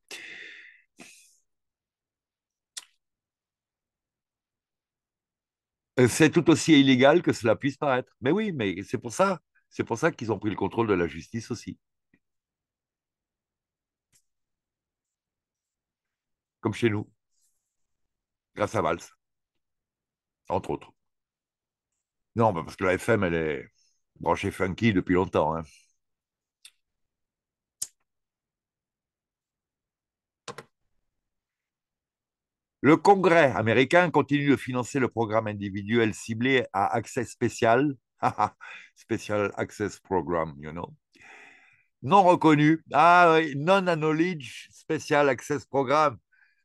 Euh, c'est tout aussi illégal que cela puisse paraître. Mais oui, mais c'est pour ça, c'est pour ça qu'ils ont pris le contrôle de la justice aussi. Comme chez nous, grâce à Valls, entre autres. Non, parce que la FM, elle est branchée funky depuis longtemps. Hein. Le Congrès américain continue de financer le programme individuel ciblé à Access spécial, [laughs] Special Access Program, you know, non reconnu, ah, non-knowledge Special Access Program,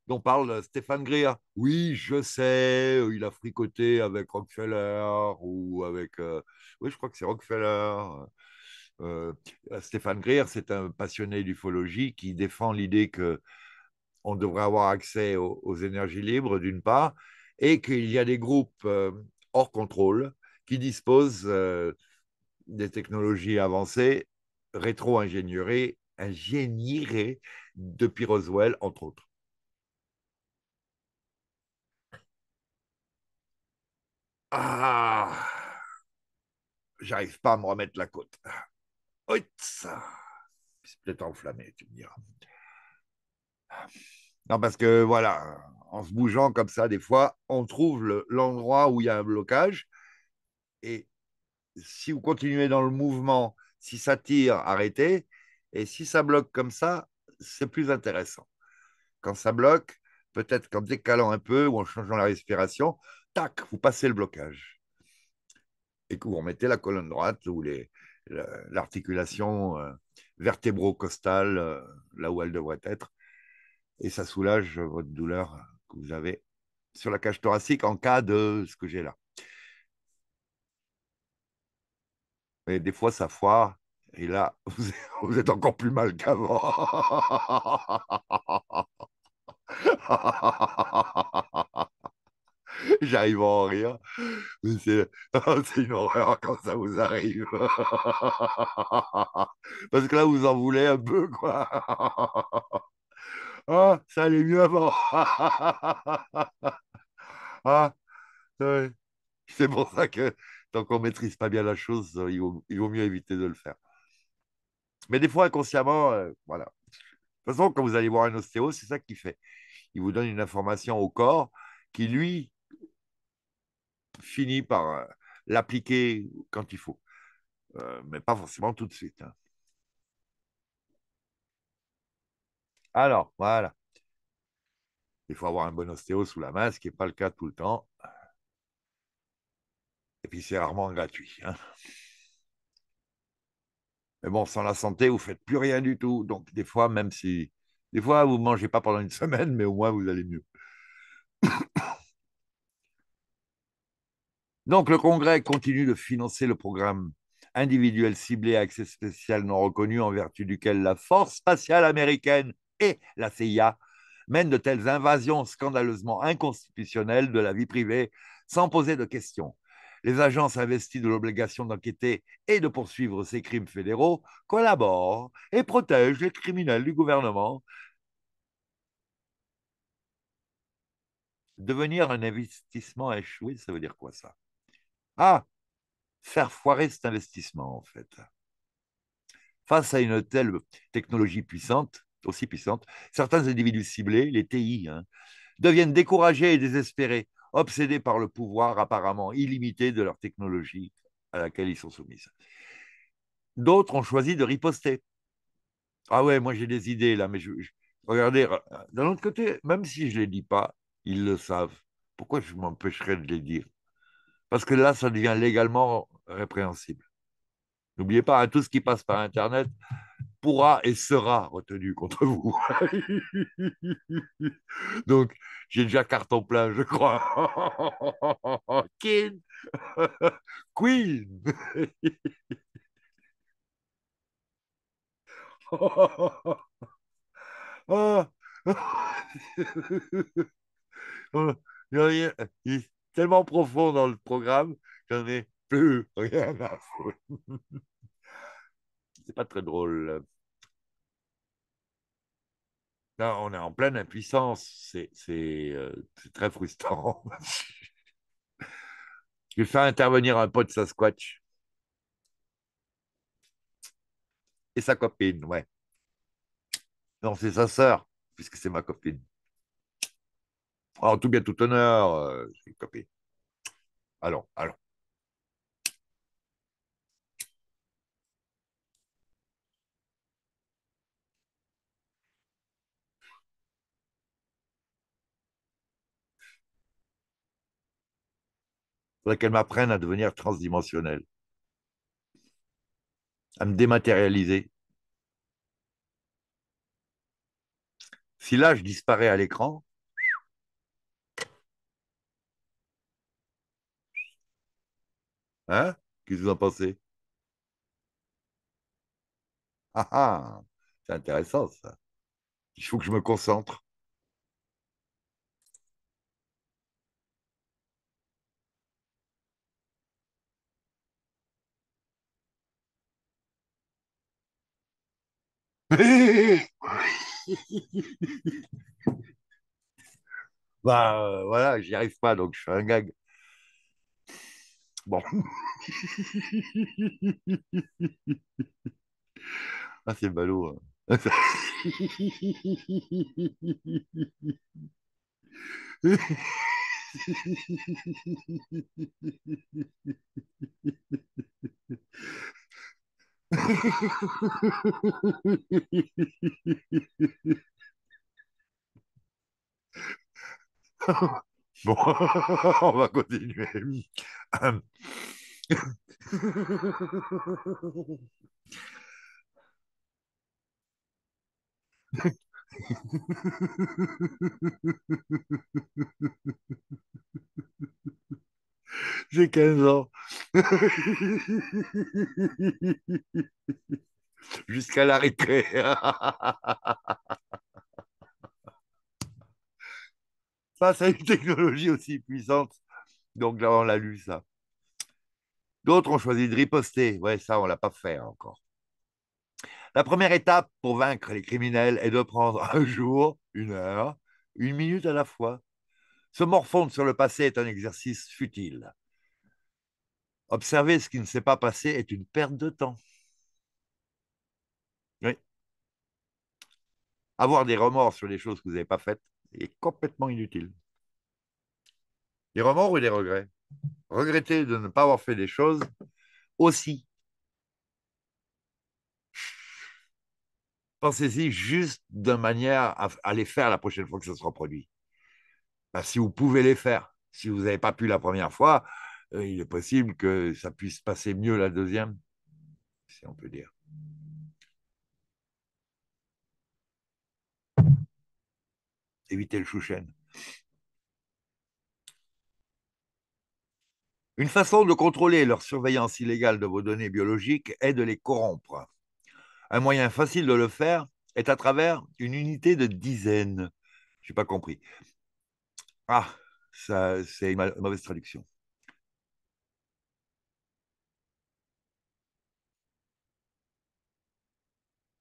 dont parle Stéphane Greer. Oui, je sais, il a fricoté avec Rockefeller ou avec. Euh, oui, je crois que c'est Rockefeller. Euh, Stéphane Greer, c'est un passionné d'ufologie qui défend l'idée que on devrait avoir accès aux, énergies libres, d'une part, et qu'il y a des groupes euh, hors contrôle qui disposent euh, des technologies avancées, rétro-ingénierées, ingénierées depuis Roswell, entre autres. Ah J'arrive pas à me remettre la côte. C'est peut-être enflammé, tu me diras. Non, parce que voilà, en se bougeant comme ça, des fois, on trouve l'endroit où il y a un blocage. Et si vous continuez dans le mouvement, si ça tire, arrêtez. Et si ça bloque comme ça, c'est plus intéressant. Quand ça bloque, peut-être qu'en décalant un peu ou en changeant la respiration, tac, vous passez le blocage. Et que vous remettez la colonne droite ou l'articulation euh, vertébro-costale euh, là où elle devrait être et ça soulage euh, votre douleur euh, que vous avez sur la cage thoracique en cas de ce que j'ai là. Et des fois, ça foire. Et là, [laughs] vous êtes encore plus mal qu'avant. [laughs] J'arrive à en rire. [laughs] C'est une horreur quand ça vous arrive. Parce que là, vous en voulez un peu, quoi. Ah, ça allait mieux avant. [laughs] ah, C'est pour ça que tant qu'on ne maîtrise pas bien la chose, euh, il vaut, mieux éviter de le faire. Mais des fois, inconsciemment, euh, voilà. De toute façon, quand vous allez voir un ostéo, c'est ça qu'il fait. Il vous donne une information au corps qui, lui, finit par euh, l'appliquer quand il faut. mais pas forcément tout de suite. Hein. Alors, voilà. Il faut avoir un bon ostéo sous la main, ce qui n'est pas le cas tout le temps. Et puis c'est rarement gratuit. Hein. Mais bon, sans la santé, vous ne faites plus rien du tout. Donc des fois, même si... Des fois, vous ne mangez pas pendant une semaine, mais au moins, vous allez mieux. [coughs] Donc le Congrès continue de financer le programme individuel ciblé à accès spécial non reconnu en vertu duquel la force spatiale américaine et la CIA mène de telles invasions scandaleusement inconstitutionnelles de la vie privée sans poser de questions. Les agences investies de l'obligation d'enquêter et de poursuivre ces crimes fédéraux collaborent et protègent les criminels du gouvernement. Devenir un investissement échoué, ça veut dire quoi ça Ah, faire foirer cet investissement en fait. Face à une telle technologie puissante, aussi puissante, certains individus ciblés, les TI, hein, deviennent découragés et désespérés, obsédés par le pouvoir apparemment illimité de leur technologie à laquelle ils sont soumis. D'autres ont choisi de riposter. Ah ouais, moi j'ai des idées là, mais je, regardez, d'un autre côté, même si je ne les dis pas, ils le savent. Pourquoi je m'empêcherais de les dire Parce que là, ça devient légalement répréhensible. N'oubliez pas, hein, tout ce qui passe par Internet, pourra et sera retenu contre vous. [laughs] Donc, j'ai déjà carton plein, je crois. King, [laughs] Queen [laughs] ah. oh, Il est tellement profond dans le programme, j'en ai plus rien à foutre c'est pas très drôle. Là, on est en pleine impuissance. C'est euh, très frustrant. [laughs] Je vais faire intervenir un pote Sasquatch. Et sa copine, ouais. Non, c'est sa sœur, puisque c'est ma copine. En tout bien, tout honneur, c'est euh, une copine. Allons, allons. qu'elle m'apprenne à devenir transdimensionnel, à me dématérialiser. Si là, je disparais à l'écran, hein Qu'est-ce que vous en pensez Ah ah, c'est intéressant ça. Il faut que je me concentre. [laughs] bah euh, voilà, j'y arrive pas, donc je fais un gag. Bon. [laughs] ah, c'est ballot. Hein. [laughs] [laughs] bon, [laughs] on va continuer. [laughs] [laughs] J'ai 15 ans. [laughs] Jusqu'à l'arrêter. [laughs] Ça, c'est une technologie aussi puissante. Donc là, on l'a lu, ça. D'autres ont choisi de riposter. Ouais, ça, on ne l'a pas fait encore. La première étape pour vaincre les criminels est de prendre un jour, une heure, une minute à la fois se morfondre sur le passé est un exercice futile. Observer ce qui ne s'est pas passé est une perte de temps. Avoir des remords sur les choses que vous n'avez pas faites est complètement inutile. Des remords ou des regrets Regretter de ne pas avoir fait des choses aussi. Pensez-y juste de manière à, à les faire la prochaine fois que ça se reproduit. Bah, si vous pouvez les faire, si vous n'avez pas pu la première fois, euh, il est possible que ça puisse passer mieux la deuxième, si on peut dire. Évitez le chouchen. Une façon de contrôler leur surveillance illégale de vos données biologiques est de les corrompre. Un moyen facile de le faire est à travers une unité de dizaines. Je n'ai pas compris. Ah, ça, c'est une mauvaise traduction.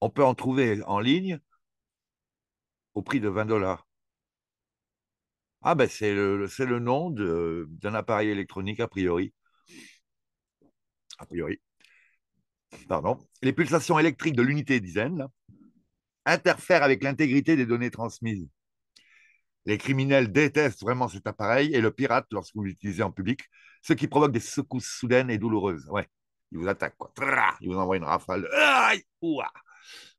On peut en trouver en ligne au prix de 20 dollars. Ah ben c'est le, c'est le nom d'un appareil électronique a priori. A priori. Pardon. Les pulsations électriques de l'unité dizaine interfèrent avec l'intégrité des données transmises. Les criminels détestent vraiment cet appareil et le pirate lorsque vous l'utilisez en public, ce qui provoque des secousses soudaines et douloureuses. Ouais, ils vous attaquent, quoi. Ils vous envoient une rafale.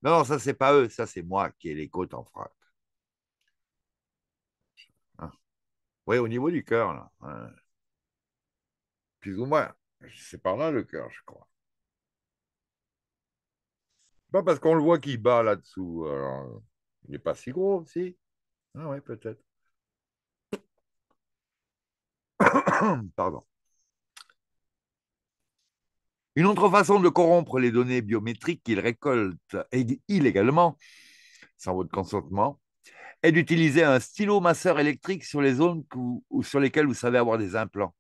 Non, ça, c'est pas eux, ça, c'est moi qui ai les côtes en frappe. Hein. oui, au niveau du cœur, là. Hein. Plus ou moins. C'est par là le cœur, je crois. Pas parce qu'on le voit qui bat là-dessous. il n'est pas si gros, aussi ah peut-être. [coughs] Pardon. Une autre façon de corrompre les données biométriques qu'il récolte illégalement, sans votre consentement, est d'utiliser un stylo masseur électrique sur les zones sur lesquelles vous savez avoir des implants.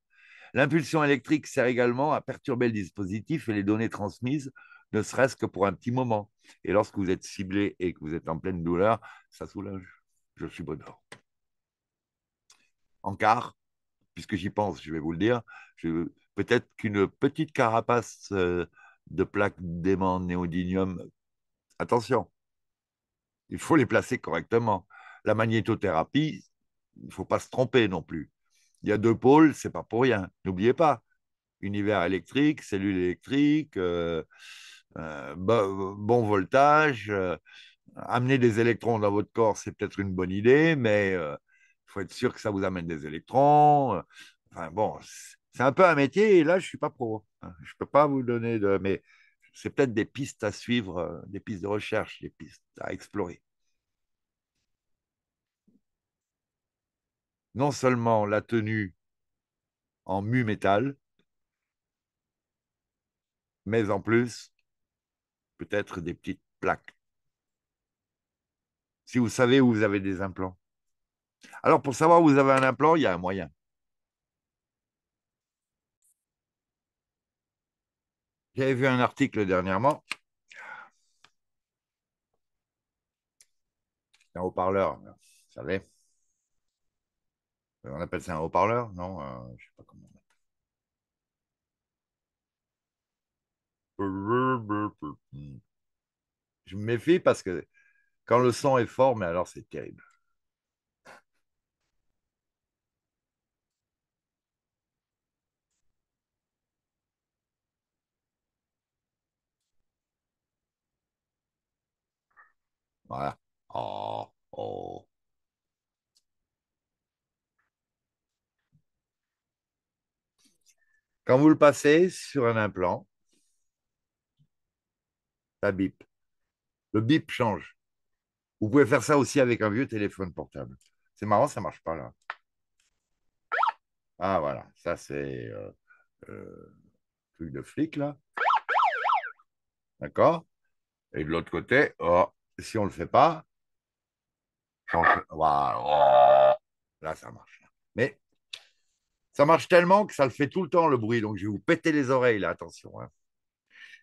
L'impulsion électrique sert également à perturber le dispositif et les données transmises, ne serait-ce que pour un petit moment. Et lorsque vous êtes ciblé et que vous êtes en pleine douleur, ça soulage je suis bonheur. En quart, puisque j'y pense, je vais vous le dire, peut-être qu'une petite carapace euh, de plaques d'aimant néodymium, attention, il faut les placer correctement. La magnétothérapie, il ne faut pas se tromper non plus. Il y a deux pôles, c'est pas pour rien. N'oubliez pas, univers électrique, cellule électrique, euh, euh, bon voltage, amener des électrons dans votre corps, c'est peut-être une bonne idée, mais euh, il faut être sûr que ça vous amène des électrons. Euh, enfin bon, c'est un peu un métier et là, je ne suis pas pro. Hein. Je ne peux pas vous donner de. Mais c'est peut-être des pistes à suivre, euh, des pistes de recherche, des pistes à explorer. Non seulement la tenue en mu métal, mais en plus, peut-être des petites plaques si vous savez où vous avez des implants. Alors, pour savoir où vous avez un implant, il y a un moyen. J'avais vu un article dernièrement. Un haut-parleur, vous savez. On appelle ça un haut-parleur, non euh, Je ne sais pas comment on Je me méfie parce que quand le sang est fort, mais alors c'est terrible. Voilà. Oh, oh. Quand vous le passez sur un implant, ça bip. Le bip change. Vous pouvez faire ça aussi avec un vieux téléphone portable. C'est marrant, ça ne marche pas là. Ah voilà, ça c'est euh, euh, truc de flic là. D'accord Et de l'autre côté, oh, si on ne le fait pas, là ça marche. Mais ça marche tellement que ça le fait tout le temps le bruit. Donc je vais vous péter les oreilles là, attention. Hein.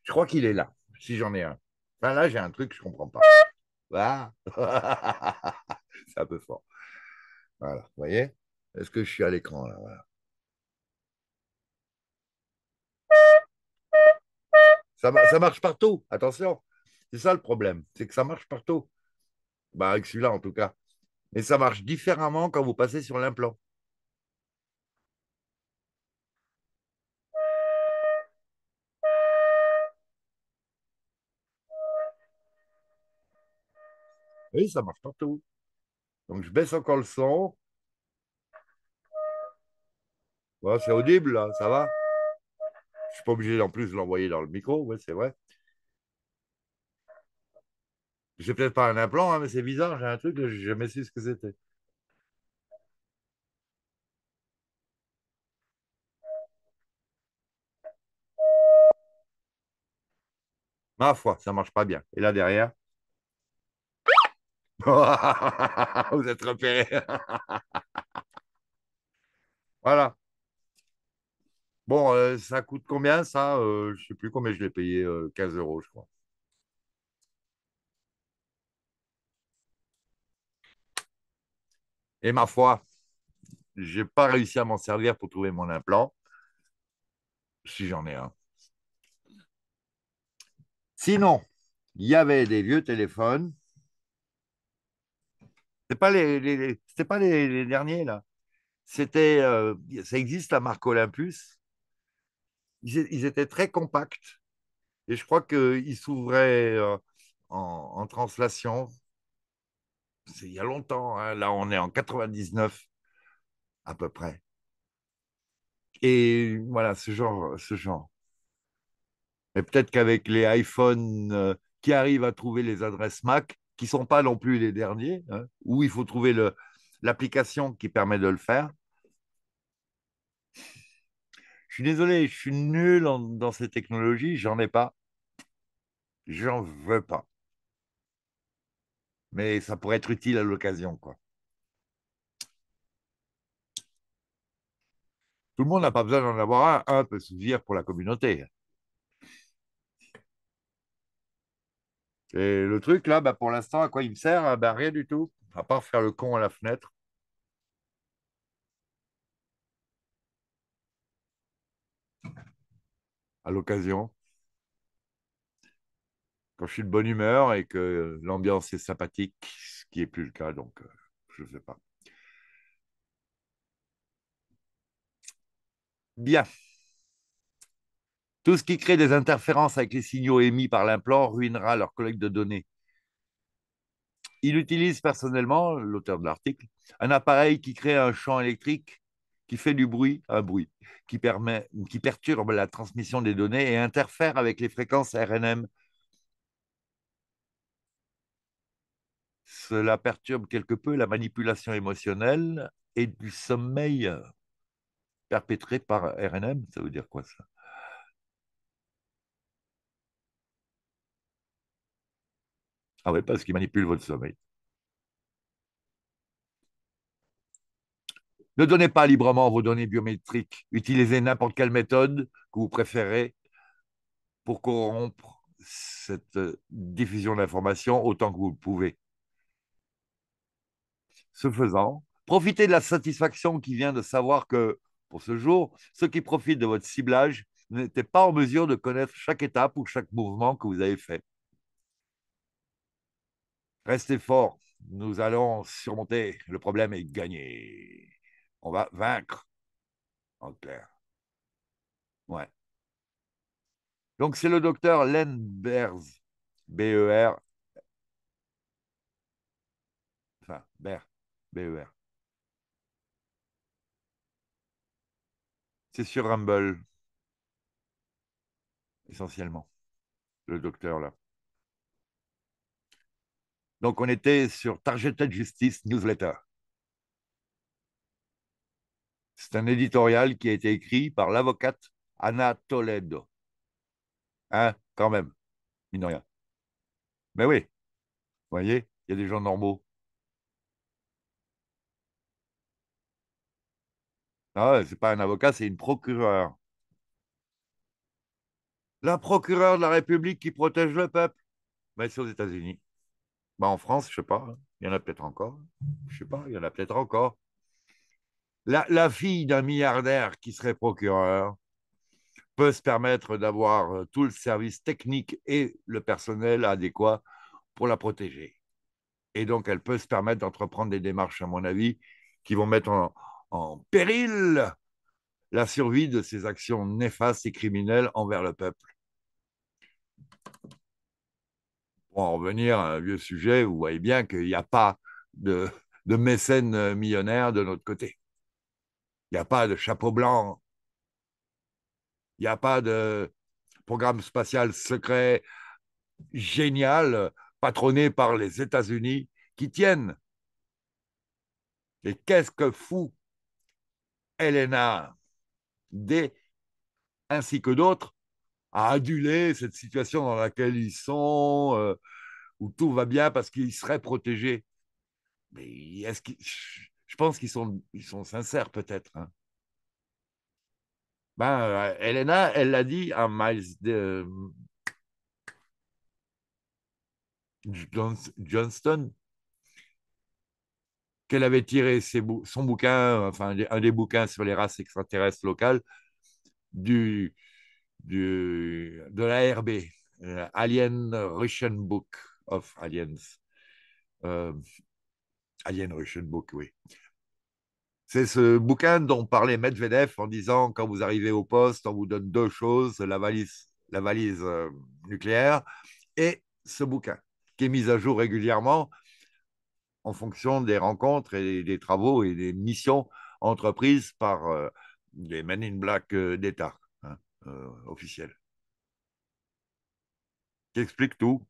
Je crois qu'il est là, si j'en ai un. Enfin là, j'ai un truc que je ne comprends pas. Voilà. Bah. [laughs] c'est un peu fort. Voilà, vous voyez Est-ce que je suis à l'écran là ça, ça, marche partout, attention. C'est ça le problème, c'est que ça marche partout. Bah, avec celui-là en tout cas. Mais ça marche différemment quand vous passez sur l'implant. Oui, ça marche partout. Donc, je baisse encore le son. c'est audible, ça va Je ne suis pas obligé en plus de l'envoyer dans le micro, oui, c'est vrai. n'ai peut-être pas un implant, hein, mais c'est bizarre, j'ai un truc que je n'ai jamais su ce que c'était. Ma foi, ça ne marche pas bien. Et là derrière [laughs] Vous êtes repéré. [laughs] voilà. Bon, euh, ça coûte combien ça euh, Je ne sais plus combien je l'ai payé, 15 euh, euros, je crois. Et ma foi, je n'ai pas réussi à m'en servir pour trouver mon implant, si j'en ai un. Sinon, il y avait des vieux téléphones ce pas les, c'était pas les, derniers là. C'était, euh, ça existe la marque Olympus. Ils, étaient très compacts et je crois qu'ils s'ouvraient euh, en, translation. C'est il y a longtemps. Hein. Là, on est en 99 à peu près. Et voilà, ce genre, ce genre. Et peut-être qu'avec les iPhones euh, qui arrivent à trouver les adresses MAC, qui ne sont pas non plus les derniers, hein, où il faut trouver l'application qui permet de le faire. Je suis désolé, je suis nul dans ces technologies, j'en ai pas. J'en veux pas. Mais ça pourrait être utile à l'occasion, quoi. Tout le monde n'a pas besoin d'en avoir un, un peut dire pour la communauté. Et le truc, là, bah, pour l'instant, à quoi il me sert hein, bah, Rien du tout, à part faire le con à la fenêtre. À l'occasion. Quand je suis de bonne humeur et que l'ambiance est sympathique, ce qui n'est plus le cas, donc euh, je ne sais pas. Bien. Tout ce qui crée des interférences avec les signaux émis par l'implant ruinera leur collecte de données. Il utilise personnellement, l'auteur de l'article, un appareil qui crée un champ électrique qui fait du bruit, un bruit, qui, permet, qui perturbe la transmission des données et interfère avec les fréquences RNM. Cela perturbe quelque peu la manipulation émotionnelle et du sommeil perpétré par RNM. Ça veut dire quoi ça Ah oui, parce qu'ils manipule votre sommeil. Ne donnez pas librement vos données biométriques. Utilisez n'importe quelle méthode que vous préférez pour corrompre cette euh, diffusion d'informations autant que vous le pouvez. Ce faisant, profitez de la satisfaction qui vient de savoir que, pour ce jour, ceux qui profitent de votre ciblage n'étaient pas en mesure de connaître chaque étape ou chaque mouvement que vous avez fait. Restez fort, nous allons surmonter le problème et gagner. On va vaincre, en clair. Ouais. Donc c'est le docteur Len Berz, B-E-R, enfin, Ber, B-E-R. C'est sur Rumble, essentiellement, le docteur là. Donc, on était sur Targeted Justice Newsletter. C'est un éditorial qui a été écrit par l'avocate Anna Toledo. Hein, quand même, mine de rien. Mais ben oui, vous voyez, il y a des gens normaux. Ah, c'est pas un avocat, c'est une procureure. La procureure de la République qui protège le peuple. Mais ben, c'est aux États-Unis. Bah, en France, je ne sais pas. Il y en a peut-être encore. Je sais pas, il y en a peut-être encore. La, fille d'un milliardaire qui serait procureur peut se permettre d'avoir euh, tout le service technique et le personnel adéquat pour la protéger. Et donc, elle peut se permettre d'entreprendre des démarches, à mon avis, qui vont mettre en, en péril la survie de ces actions néfastes et criminelles envers le peuple. pour en revenir à un vieux sujet, vous voyez bien qu'il n'y a pas de, [laughs] mécène euh, millionnaire de notre côté. Il n'y a pas de chapeau blanc. Il n'y a pas de programme spatial secret génial patronné par les États-Unis qui tiennent. Et qu'est-ce que fou Elena D, ainsi que d'autres, à aduler cette situation dans laquelle ils sont, euh, où tout va bien parce qu'ils seraient protégés. Mais est-ce je pense qu'ils sont, ils sont sincères peut-être. Hein. Ben, euh, Elena, elle l'a dit à Miles de, euh, Johnston qu'elle avait tiré son bouquin, enfin un des bouquins sur les races extraterrestres locales, du, de la RB, euh, Alien Russian Book of Aliens. Euh, Alien Russian Book, oui. C'est ce bouquin dont parlait Medvedev en disant quand vous arrivez au poste, on vous donne deux choses, la valise, la valise euh, nucléaire et ce bouquin, qui est mis à jour régulièrement en fonction des rencontres et des travaux et des missions entreprises par les Men in Black d'État. Euh, officiel Qui explique tout.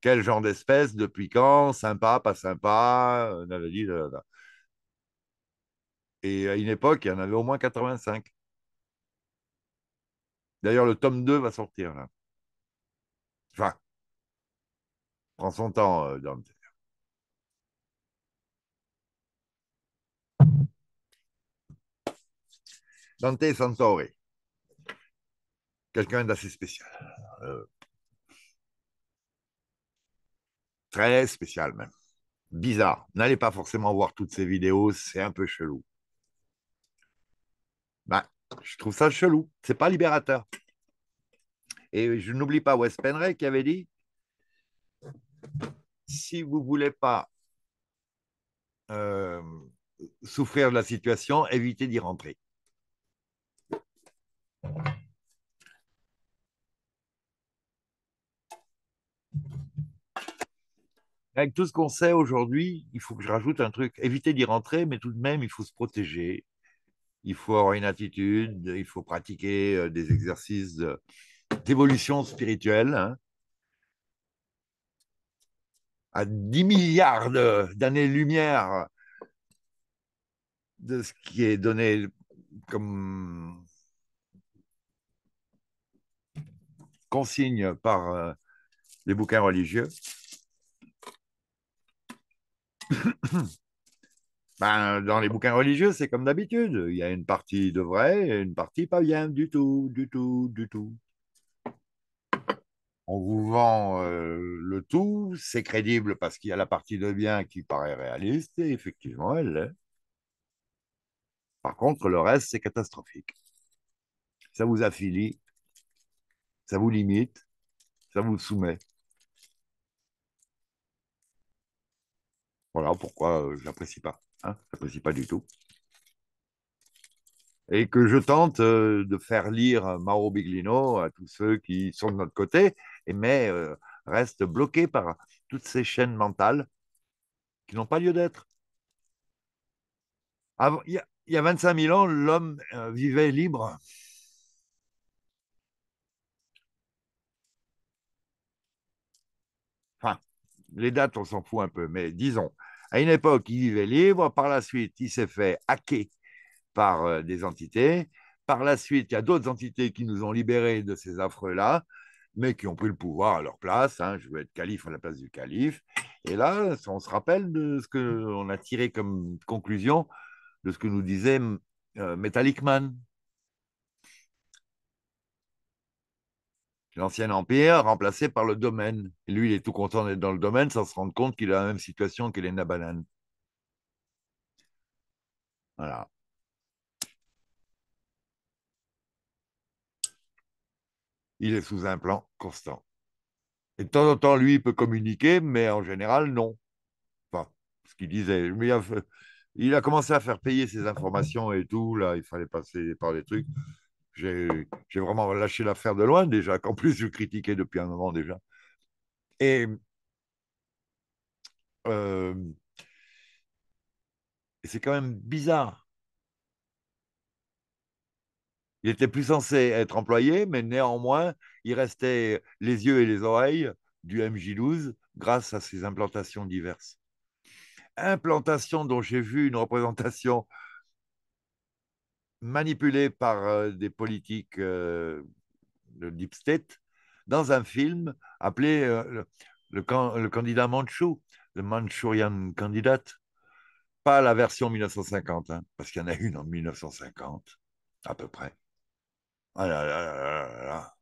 Quel genre d'espèce, depuis quand, sympa, pas sympa, euh, Et à une époque, il y en avait au moins 85. D'ailleurs, le tome 2 va sortir là. Enfin, prends son temps, euh, Dante. Dante quelqu'un d'assez spécial. Euh, très spécial même. Bizarre. N'allez pas forcément voir toutes ces vidéos, c'est un peu chelou. Bah, je trouve ça chelou. C'est pas libérateur. Et je n'oublie pas Wes Penray qui avait dit si vous voulez pas euh, souffrir de la situation, évitez d'y rentrer. Avec tout ce qu'on sait aujourd'hui, il faut que je rajoute un truc. Éviter d'y rentrer, mais tout de même, il faut se protéger. Il faut avoir une attitude, il faut pratiquer euh, des exercices d'évolution spirituelle. Hein. À 10 milliards d'années-lumière de ce qui est donné comme consigne par euh, les bouquins religieux. [coughs] ben, dans les bouquins religieux, c'est comme d'habitude. Il y a une partie de vrai et une partie pas bien du tout, du tout, du tout. On vous vend euh, le tout, c'est crédible parce qu'il y a la partie de bien qui paraît réaliste et effectivement, elle l'est. Par contre, le reste, c'est catastrophique. Ça vous affilie, ça vous limite, ça vous soumet. Voilà pourquoi euh, je n'apprécie pas. Hein je n'apprécie pas du tout. Et que je tente euh, de faire lire Mauro Biglino à tous ceux qui sont de notre côté, mais euh, restent bloqués par toutes ces chaînes mentales qui n'ont pas lieu d'être. Il y, a 25 000 ans, l'homme vivait libre. Enfin, les dates, on s'en fout un peu, mais disons, à une époque, il vivait libre. Par la suite, il s'est fait hacker par euh, des entités. Par la suite, il y a d'autres entités qui nous ont libérés de ces affreux-là, mais qui ont pris le pouvoir à leur place. Hein. Je veux être calife à la place du calife. Et là, on se rappelle de ce qu'on a tiré comme conclusion de ce que nous disait euh, Metallic Man l'ancien empire remplacé par le domaine. Et lui, il est tout content d'être dans le domaine sans se rendre compte qu'il a la même situation que les Nabanan. Voilà. Il est sous un plan constant. Et de temps en temps, lui, il peut communiquer, mais en général, non. Enfin, ce qu'il disait. il, a, il a commencé à faire payer ses informations et tout. Là, il fallait passer par des trucs j'ai vraiment lâché l'affaire de loin déjà, qu'en plus je critiquais depuis un moment déjà. Et euh, c'est quand même bizarre. Il était plus censé être employé, mais néanmoins, il restait les yeux et les oreilles du MJ12 grâce à ses implantations diverses. Implantation dont j'ai vu une représentation manipulé par euh, des politiques euh, de deep state dans un film appelé euh, le, candidat Manchou, le Manchurian Candidate. Pas la version 1950, hein, parce qu'il y en a une en 1950, à peu près. Ah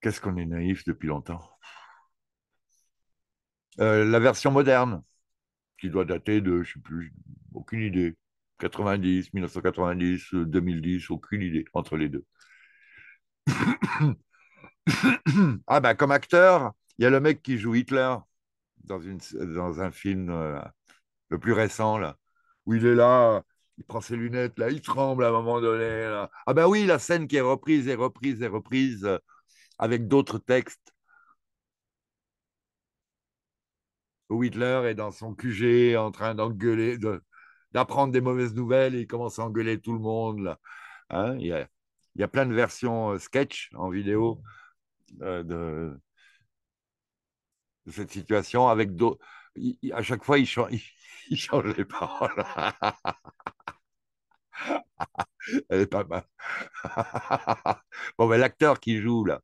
Qu'est-ce qu'on est naïf depuis longtemps. la version moderne, qui doit dater de, je sais plus, aucune idée. 90, 1990, 2010, aucune idée entre les deux. [coughs] ah ben, comme acteur, il y a le mec qui joue Hitler dans, une, dans un film euh, le plus récent, là, où il est là, il prend ses lunettes, là, il tremble à un moment donné. Ah ben oui, la scène qui est reprise et reprise et reprise euh, avec d'autres textes où Hitler est dans son QG en train d'engueuler, d'apprendre des mauvaises nouvelles et il commence à engueuler tout le monde. Là. Hein, il, y a, plein de versions euh, sketch en vidéo euh, de, cette situation avec À chaque fois, il, change, il, change les paroles. [laughs] Elle est pas mal. [laughs] l'acteur qui joue là,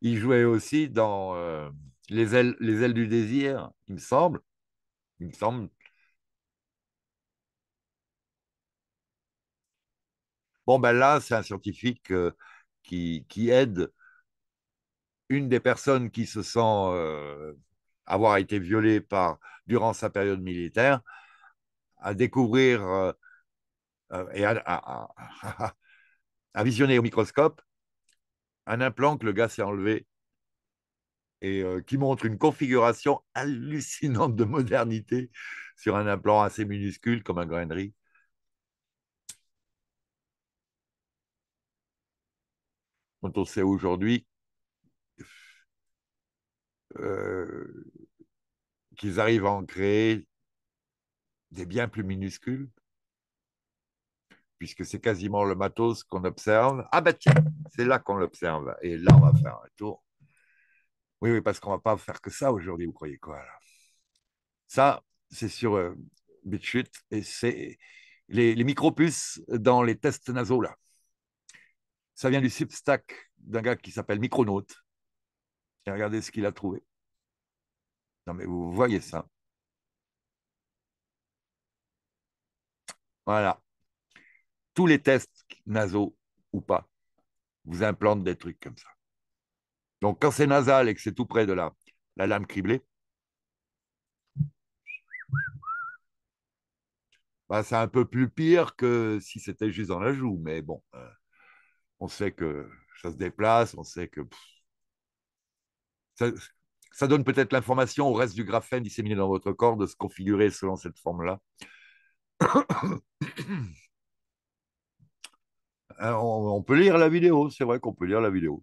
il jouait aussi dans. Euh, les ailes, les ailes du désir, il me semble. Il me semble. Bon, ben là, c'est un scientifique euh, qui, aide une des personnes qui se sent euh, avoir été violée par, durant sa période militaire à découvrir euh, et à, [laughs] à visionner au microscope un implant que le gars s'est enlevé et euh, qui montre une configuration [laughs] hallucinante de modernité sur un implant assez minuscule comme un grainerie. Quand on sait aujourd'hui euh, qu'ils arrivent à en créer des biens plus minuscules, puisque c'est quasiment le matos qu'on observe. Ah ben tiens, c'est là qu'on l'observe. Et là, on va faire un tour. Oui, oui, parce qu'on va pas faire que ça aujourd'hui, vous croyez quoi Ça, c'est sur euh, et c'est les, micro micropuces dans les tests nasaux là. Ça vient du Substack d'un gars qui s'appelle Micronaut. regardez ce qu'il a trouvé. Non, mais vous voyez ça. Voilà. Tous les tests nasaux ou pas vous implantent des trucs comme ça. Donc, quand c'est nasal et que c'est tout près de la, la lame criblée, bah, c'est un peu plus pire que si c'était juste dans la joue. Mais bon, euh, on sait que ça se déplace, on sait que. ça, donne peut-être l'information au reste du graphène disséminé dans votre corps de se configurer selon cette forme-là. [coughs] Euh, on peut lire la vidéo, c'est vrai qu'on peut lire la vidéo.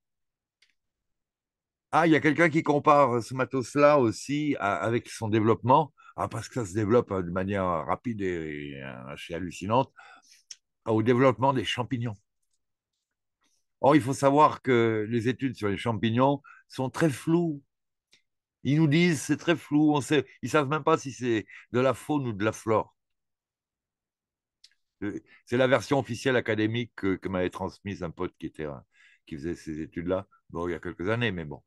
Ah, il y a quelqu'un qui compare euh, ce matos-là aussi avec son développement, ah, parce que ça se développe euh, de manière euh, rapide et, assez hallucinante, au développement des champignons. Or, il faut savoir que les études sur les champignons sont très floues. Ils nous disent c'est très flou, on sait, ils ne savent même pas si c'est de la faune ou de la flore. C'est la version officielle académique que, m'avait transmise un pote qui, qui faisait ces études-là. Bon, il y a quelques années, mais bon. Vous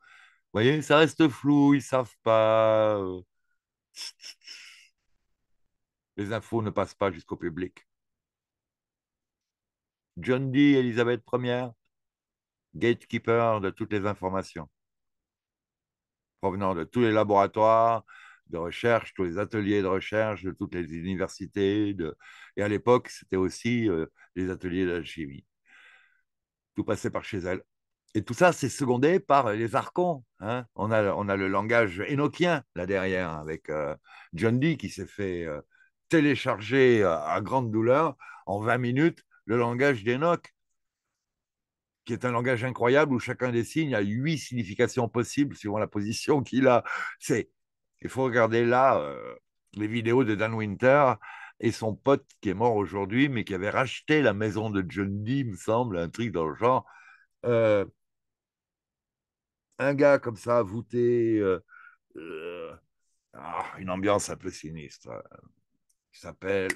voyez, ça reste flou, ils ne savent pas. Euh. Les infos ne passent pas jusqu'au public. John Dee, Elisabeth Ier, gatekeeper de toutes les informations provenant de tous les laboratoires de recherche, tous les ateliers de recherche de toutes les universités. De... Et à l'époque, c'était aussi euh, les ateliers d'alchimie. Tout passait par chez elle. Et tout ça, c'est secondé par les archons. Hein. On, a, on a le langage énochien là derrière, avec euh, John Dee qui s'est fait euh, télécharger euh, à grande douleur en 20 minutes le langage d'Enoch, qui est un langage incroyable où chacun des signes a huit significations possibles suivant la position qu'il a. C'est, il faut regarder là les vidéos de Dan Winter et son pote qui est mort aujourd'hui, mais qui avait racheté la maison de John Dee, me semble, un truc dans le genre un gars comme ça, voûté, euh, euh, ah, une ambiance un peu sinistre, euh, qui s'appelle.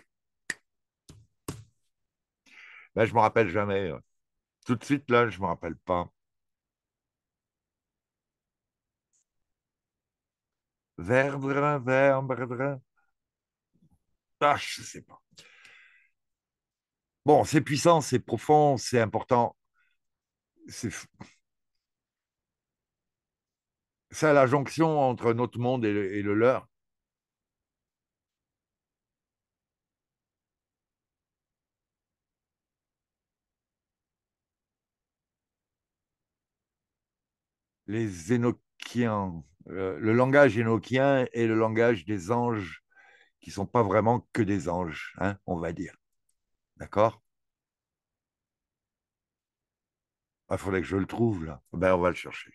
Ben, je ne me rappelle jamais. Hein. Tout de suite, là, je ne me rappelle pas. Verdrin, Verdrin. Ah, je ne sais pas. Bon, c'est puissant, c'est profond, c'est important. C'est c'est la jonction entre notre monde et le, leur. Les Énochiens, euh, le, langage énochien est le langage des anges qui sont pas vraiment que des anges, hein, on va dire. D'accord Il ah, faudrait que je le trouve là. Ben, on va le chercher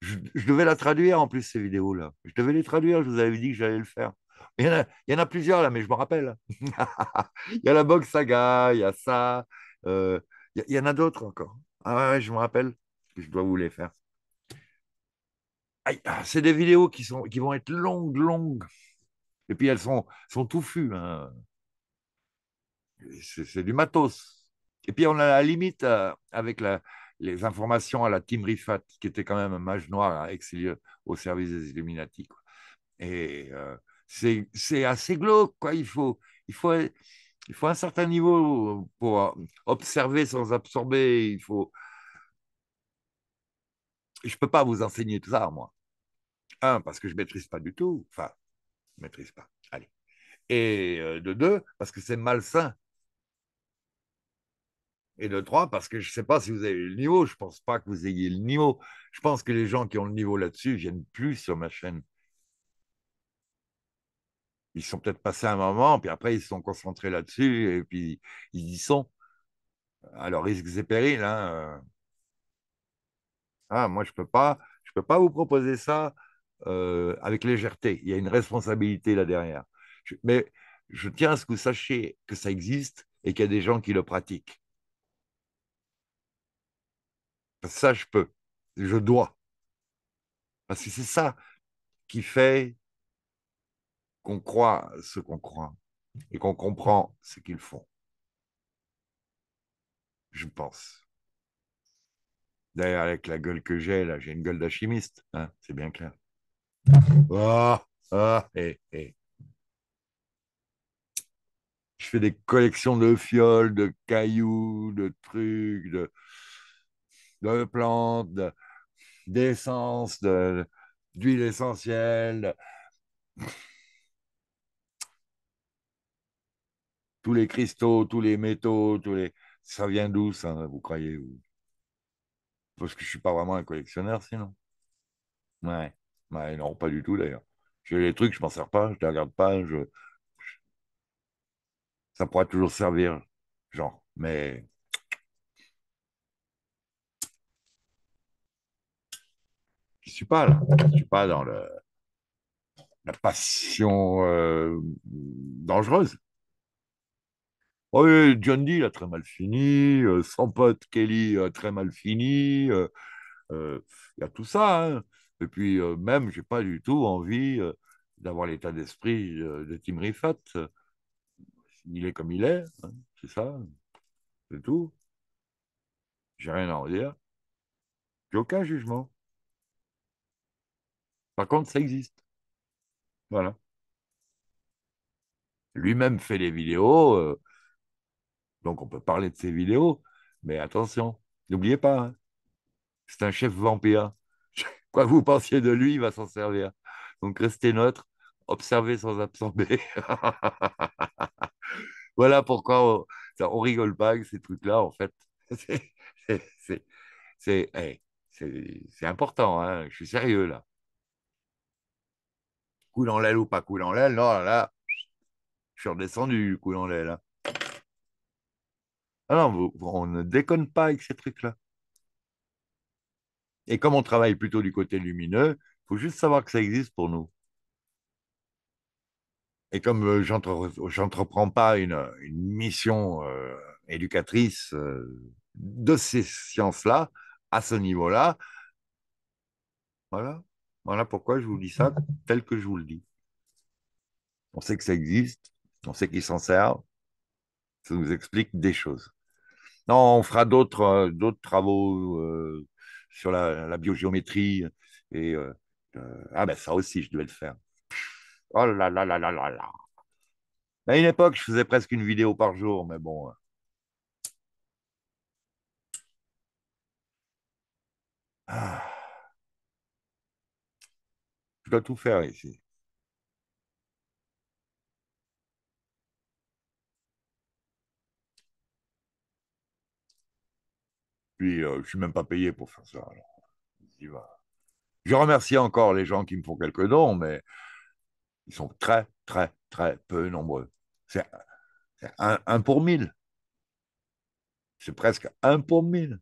je, devais la traduire en plus, ces vidéos-là. Je devais les traduire, je vous avais dit que j'allais le faire. Il y, en a, plusieurs là, mais je me rappelle. [laughs] il y a la box saga, il y a ça, euh, il, y en a d'autres encore. Ah ouais, je me rappelle je dois vous les faire. Ah, c'est des vidéos qui, sont, qui vont être longues, longues. Et puis elles sont, sont touffues. Hein. C'est du matos. Et puis on a la limite euh, avec la, les informations à la Tim Rifat, qui était quand même un mage noir à hein, au service des Illuminati. Et euh, c'est assez glauque, quoi. Il faut, il, faut, il faut un certain niveau pour observer sans absorber. Il faut... Je ne peux pas vous enseigner tout ça, moi. Un, parce que je ne maîtrise pas du tout. Enfin, je ne maîtrise pas. Allez. Et euh, de deux, parce que c'est malsain et le 3 parce que je ne sais pas si vous avez le niveau. Je ne pense pas que vous ayez le niveau. Je pense que les gens qui ont le niveau là-dessus viennent plus sur ma chaîne. Ils sont peut-être passés un moment, puis après ils se sont concentrés là-dessus et puis ils y sont. Alors risques et périls. Hein, euh. Ah, moi je peux pas, je peux pas vous proposer ça euh, avec légèreté. Il y a une responsabilité là derrière. mais je tiens à ce que vous sachiez que ça existe et qu'il y a des gens qui le pratiquent ça, je peux, je dois. Parce que c'est ça qui fait qu'on croit ce qu'on croit et qu'on comprend ce qu'ils font. Je pense. D'ailleurs, avec la gueule que j'ai, là, j'ai une gueule d'alchimiste, hein, c'est bien clair. Ah, ah, eh, eh. Je fais des collections de fioles, de cailloux, de trucs, de, de plantes, d'essence, de, d'huile essentielle. Tous les cristaux, tous les métaux, tous les... ça vient d'où ça, vous croyez Parce que je ne suis pas vraiment un collectionneur sinon. Ouais, ils non, pas du tout d'ailleurs. J'ai les trucs, je m'en sers pas, je les regarde pas, je... ça pourra toujours servir, genre, mais je suis pas Je suis pas dans la passion euh, dangereuse. Oh, John Dee a très mal fini, euh, son pote Kelly a très mal fini, il euh, y a tout ça. Hein. Et puis même, je n'ai pas du tout envie d'avoir l'état d'esprit de, Tim Riffat. Il est comme il est, hein, c'est ça, c'est tout. J'ai rien à en dire. J'ai aucun jugement. Par contre, ça existe. Voilà. Lui-même fait les vidéos, euh, donc on peut parler de ses vidéos, mais attention, n'oubliez pas, hein, c'est un chef vampire. [laughs] Quoi que vous pensiez de lui, il va s'en servir. Donc restez neutre, observez sans absorber. [laughs] voilà pourquoi on, ça, rigole pas avec ces trucs-là, en fait. [laughs] Eh, c'est important, hein, je suis sérieux là coup dans l'aile ou pas coup dans l'aile, non, là, je suis redescendu, coup dans l'aile. Hein. Ah non, Alors, on ne déconne pas avec ces trucs-là. Et comme on travaille plutôt du côté lumineux, il faut juste savoir que ça existe pour nous. Et comme euh, je j'entreprends pas une, mission euh, éducatrice euh, de ces sciences-là, à ce niveau-là, voilà, voilà pourquoi je vous dis ça tel que je vous le dis. On sait que ça existe, on sait qu'ils s'en servent, ça nous explique des choses. Non, on fera d'autres euh, d'autres travaux euh, sur la, biogéométrie et euh, ah ben ça aussi je devais le faire. Oh là là là là là là. À une époque, je faisais presque une vidéo par jour, mais bon. Ah dois tout faire ici. Puis, euh, je suis même pas payé pour faire ça. Je remercie encore les gens qui me font quelques dons, mais ils sont très, très, très peu nombreux. C'est un, pour mille. C'est presque un pour mille.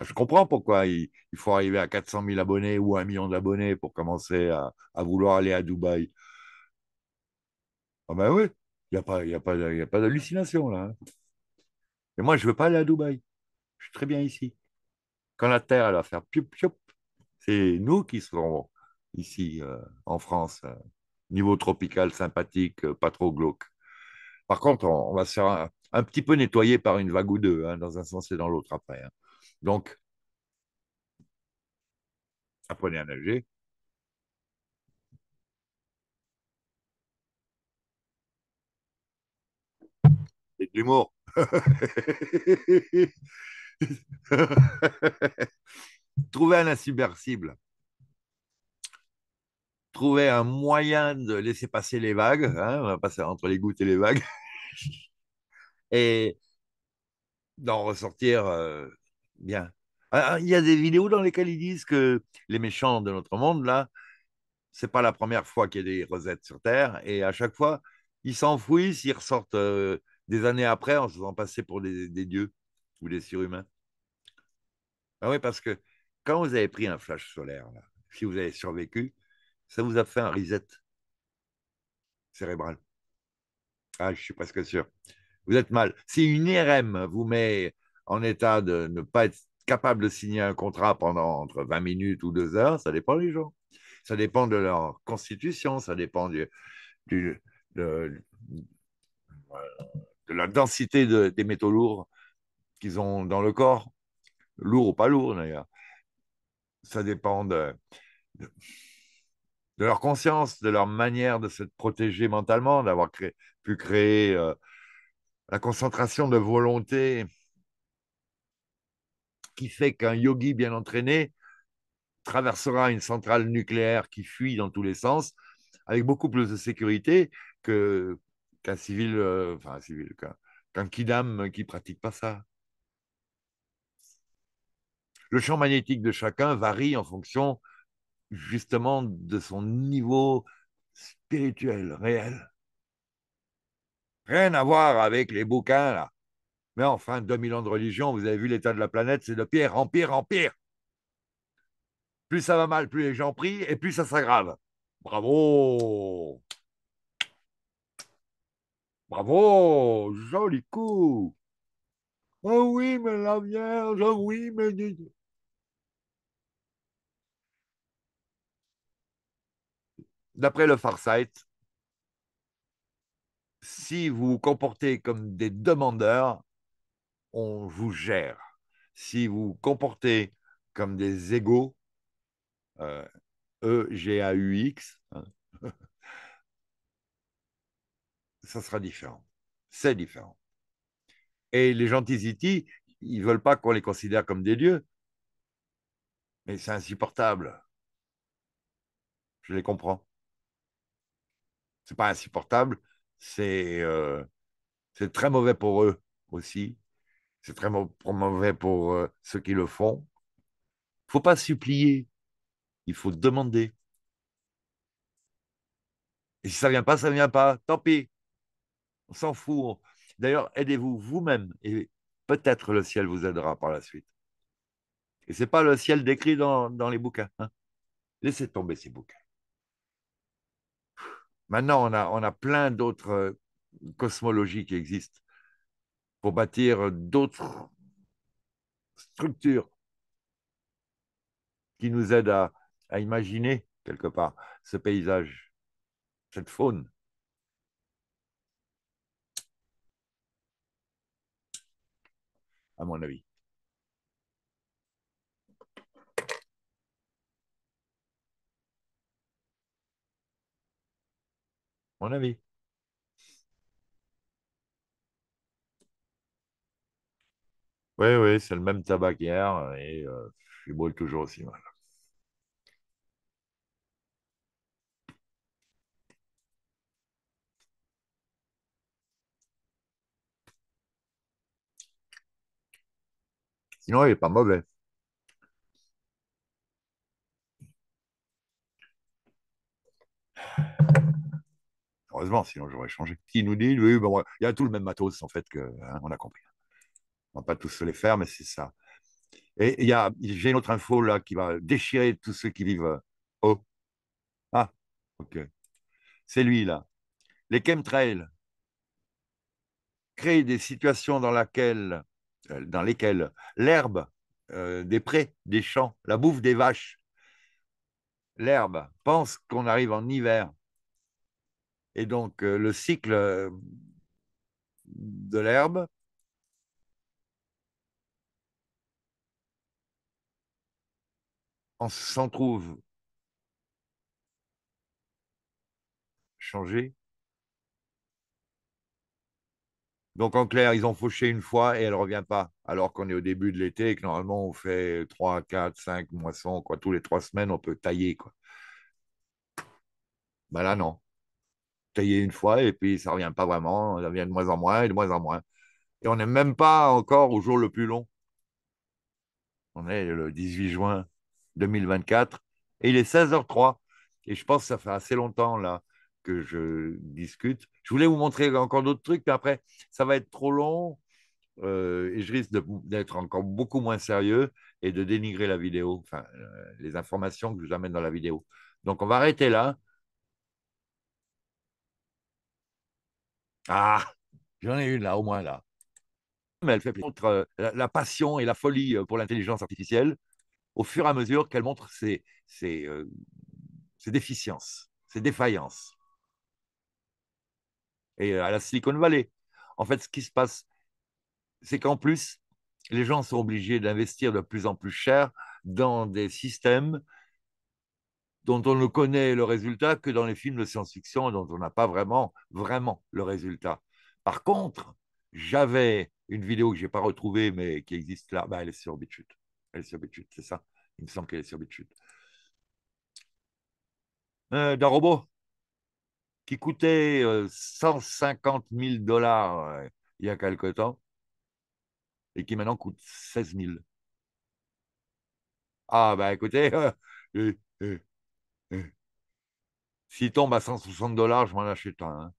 Je comprends pourquoi il, faut arriver à 400 000 abonnés ou un million d'abonnés pour commencer à, vouloir aller à Dubaï. Ah ben oui, il n'y a pas, a pas, pas d'hallucination là. Et hein. moi, je ne veux pas aller à Dubaï. Je suis très bien ici. Quand la Terre elle va faire pioup pioup, c'est nous qui serons ici euh, en France. Euh, niveau tropical sympathique, euh, pas trop glauque. Par contre, on, on va se faire un, un petit peu nettoyé par une vague ou deux, hein, dans un sens et dans l'autre après. Hein. Donc, apprenez à nager. C'est de l'humour. [laughs] Trouver un insubmersible. Trouver un moyen de laisser passer les vagues, hein, on va passer entre les gouttes et les vagues. [laughs] et d'en ressortir euh, bien. Ah, ah, il y a des vidéos dans lesquelles ils disent que les méchants de notre monde, là, c'est pas la première fois qu'il y a des rosettes sur Terre, et à chaque fois, ils s'enfouissent, ils ressortent euh, des années après en se faisant passer pour des, des dieux ou des surhumains. Ah oui, parce que quand vous avez pris un flash solaire, là, si vous avez survécu, ça vous a fait un reset cérébral. Ah, je suis presque sûr vous êtes mal. Si une IRM vous met en état de ne pas être capable de signer un contrat pendant entre 20 minutes ou 2 heures, ça dépend des gens. Ça dépend de leur constitution, ça dépend du, de, la densité des métaux lourds qu'ils ont dans le corps, Lourds ou pas lourds, d'ailleurs. Ça dépend de, leur conscience, de leur manière de se protéger mentalement, d'avoir pu créer euh, la concentration de volonté qui fait qu'un yogi bien entraîné traversera une centrale nucléaire qui fuit dans tous les sens avec beaucoup plus de sécurité qu'un civil, euh, enfin civil, qu'un kidam qui pratique pas ça. Le champ magnétique de chacun varie en fonction justement de son niveau spirituel réel. Rien à voir avec les bouquins, là. Mais enfin, 2000 ans de religion, vous avez vu l'état de la planète, c'est de pire en pire en pire. Plus ça va mal, plus les gens prient, et plus ça s'aggrave. Bravo Bravo Joli coup Oh oui, mais la Vierge, oh oui, mais... D'après le Farsight, si vous vous comportez comme des demandeurs, on vous gère. Si vous vous comportez comme des égaux, euh, E-G-A-U-X, hein, [laughs] ça sera différent. C'est différent. Et les gentils ils ne veulent pas qu'on les considère comme des dieux. Mais c'est insupportable. Je les comprends. C'est pas insupportable, euh, c'est très mauvais pour eux aussi. C'est très mauvais pour euh, ceux qui le font. Il ne faut pas supplier, il faut demander. Et si ça ne vient pas, ça ne vient pas. Tant pis. On s'en fout. D'ailleurs, aidez-vous vous-même et peut-être le ciel vous aidera par la suite. Et ce n'est pas le ciel décrit dans, les bouquins. Hein. Laissez tomber ces bouquins. Maintenant, on a, plein d'autres euh, cosmologies qui existent pour bâtir euh, d'autres structures qui nous aident à imaginer quelque part ce paysage, cette faune. à mon avis. mon avis. Oui, oui, c'est le même tabac hier euh, et je euh, il brûle toujours aussi mal. Sinon, il n'est pas mauvais. [laughs] Heureusement, sinon j'aurais changé. Qui nous dit, il y a tout le même matos, en fait, que, hein, on a compris. On ne va pas tous se les faire, mais c'est ça. Et il y a, j'ai une autre info là qui va déchirer tous ceux qui vivent haut. Euh, ah, ok. C'est lui là. Les chemtrails créent des situations dans, laquelle, euh, dans lesquelles l'herbe euh, des prés, des champs, la bouffe des vaches, l'herbe pense qu'on arrive en hiver et donc, euh, le cycle euh, de l'herbe on s'en trouve changé. Donc en clair, ils ont fauché une fois et elle ne revient pas, alors qu'on est au début de l'été et que normalement on fait 3, 4, 5 moissons, quoi. tous les 3 semaines on peut tailler. Quoi. Ben là non une fois et puis ça revient pas vraiment, ça vient de moins en moins et de moins en moins. Et on n'est même pas encore au jour le plus long. On est le 18 juin 2024 et il est 16h03. Et je pense que ça fait assez longtemps là que je discute. Je voulais vous montrer encore d'autres trucs, mais après, ça va être trop long euh, et je risque d'être encore beaucoup moins sérieux et de dénigrer la vidéo, enfin, euh, les informations que je vous amène dans la vidéo. Donc, on va arrêter là. Ah, j'en ai une là, au moins là. Mais elle fait euh, la, passion et la folie euh, pour l'intelligence artificielle au fur et à mesure qu'elle montre ses euh, déficiences, ses défaillances. Et à la Silicon Valley. En fait, ce qui se passe, c'est qu'en plus, les gens sont obligés d'investir de plus en plus cher dans des systèmes dont on ne connaît le résultat que dans les films de science-fiction, dont on n'a pas vraiment, vraiment le résultat. Par contre, j'avais une vidéo que je n'ai pas retrouvée, mais qui existe là. Bah, elle est sur BitChute. Elle est sur BitChute, c'est ça. Il me semble qu'elle est sur BitChute. Euh, d'un robot qui coûtait 150 euh, 000 dollars il y a quelque temps et qui maintenant coûte 16 000. Ah, bah écoutez, [laughs] euh, Mm. S'il tombe à 160 dollars, je m'en achète un. Un hein.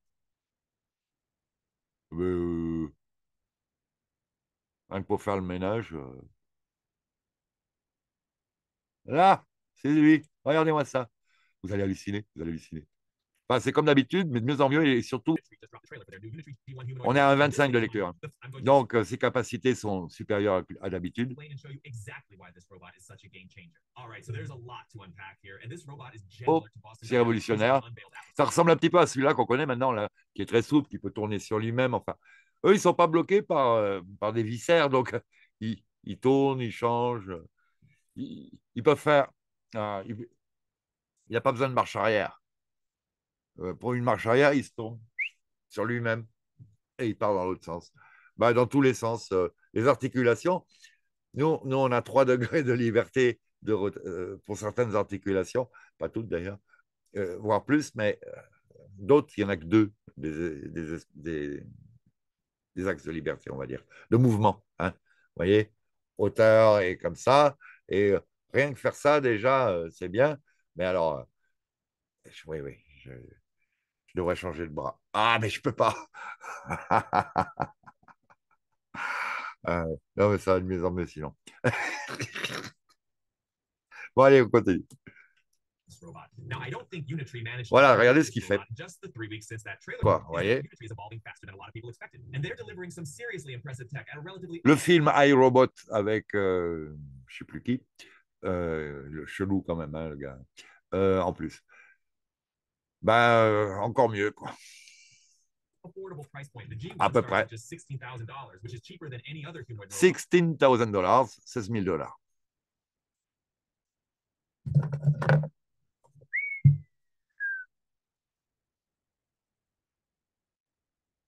euh, pour faire le ménage. Euh. Là, c'est lui. Regardez-moi ça. Vous allez halluciner, vous allez halluciner c'est comme d'habitude, mais de mieux en mieux. Et surtout, on est à 25 de lecture. Donc, euh, ses capacités sont supérieures à d'habitude. Oh, c'est révolutionnaire. Ça ressemble un petit peu à celui-là qu'on connaît maintenant, là, qui est très souple, qui peut tourner sur lui-même. Enfin, eux, ils ne sont pas bloqués par, euh, par des viscères. Donc, [laughs] ils, tournent, ils changent. Ils, peuvent faire. Euh, il n'y il pas besoin de marche arrière. Euh, pour une marche arrière, il se tombe sur lui-même et il part dans l'autre sens. Bah, dans tous les sens, euh, les articulations, nous, nous, on a trois degrés de liberté euh, pour certaines articulations, pas toutes d'ailleurs, voire plus, mais d'autres, il n'y en a que deux, des, axes de liberté, on va dire, de mouvement. Hein, vous voyez, hauteur et comme ça, et rien que faire ça déjà, c'est bien, mais alors, oui, oui, je, je devrais changer de bras. Ah, mais je peux pas. [laughs] Euh, non, mais ça va de en mieux, sinon. [laughs] bon, allez, on continue. Voilà, regardez ce qu'il fait. Quoi, voyez Le film iRobot avec euh, je ne sais plus qui, euh, le chelou quand même, hein, le gars, en plus ben, euh, encore mieux, quoi. À peu près. 16 dollars, 16 000 dollars.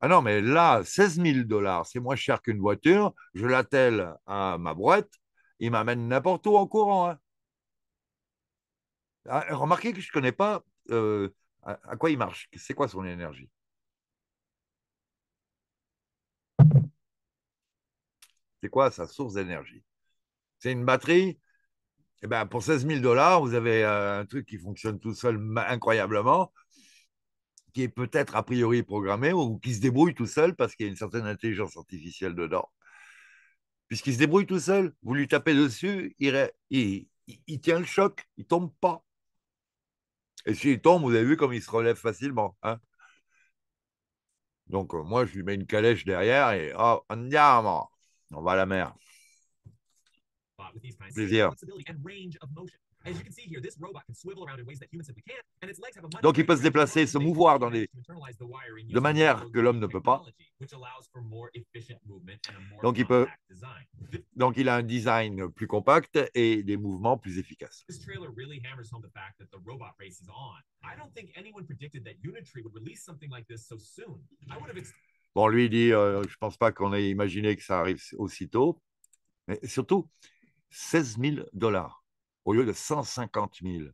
Ah non, mais là, 16 000 dollars, c'est moins cher qu'une voiture. Je l'attelle à ma boîte, il m'amène n'importe où en courant. Hein. Ah, remarquez que je ne connais pas euh, à, quoi il marche C'est quoi son énergie C'est quoi sa source d'énergie C'est une batterie eh ben, Pour 16 000 dollars, vous avez euh, un truc qui fonctionne tout seul incroyablement, qui est peut-être a priori programmé ou qui se débrouille tout seul parce qu'il y a une certaine intelligence artificielle dedans. Puisqu'il se débrouille tout seul, vous lui tapez dessus, il, tient le choc, il tombe pas. Et s'il tombe, vous avez vu comme il se relève facilement. Hein. Donc, euh, moi, je lui mets une calèche derrière et oh, on va à la mer. Bah, bah, Plaisir. Donc il peut se déplacer, se mouvoir dans les... de manière que l'homme ne peut pas. Donc il, Donc il a un design plus compact et des mouvements plus efficaces. Bon, lui, dit, euh, je ne pense pas qu'on ait imaginé que ça arrive aussitôt. Mais surtout, 16 000 dollars au lieu de 150 000.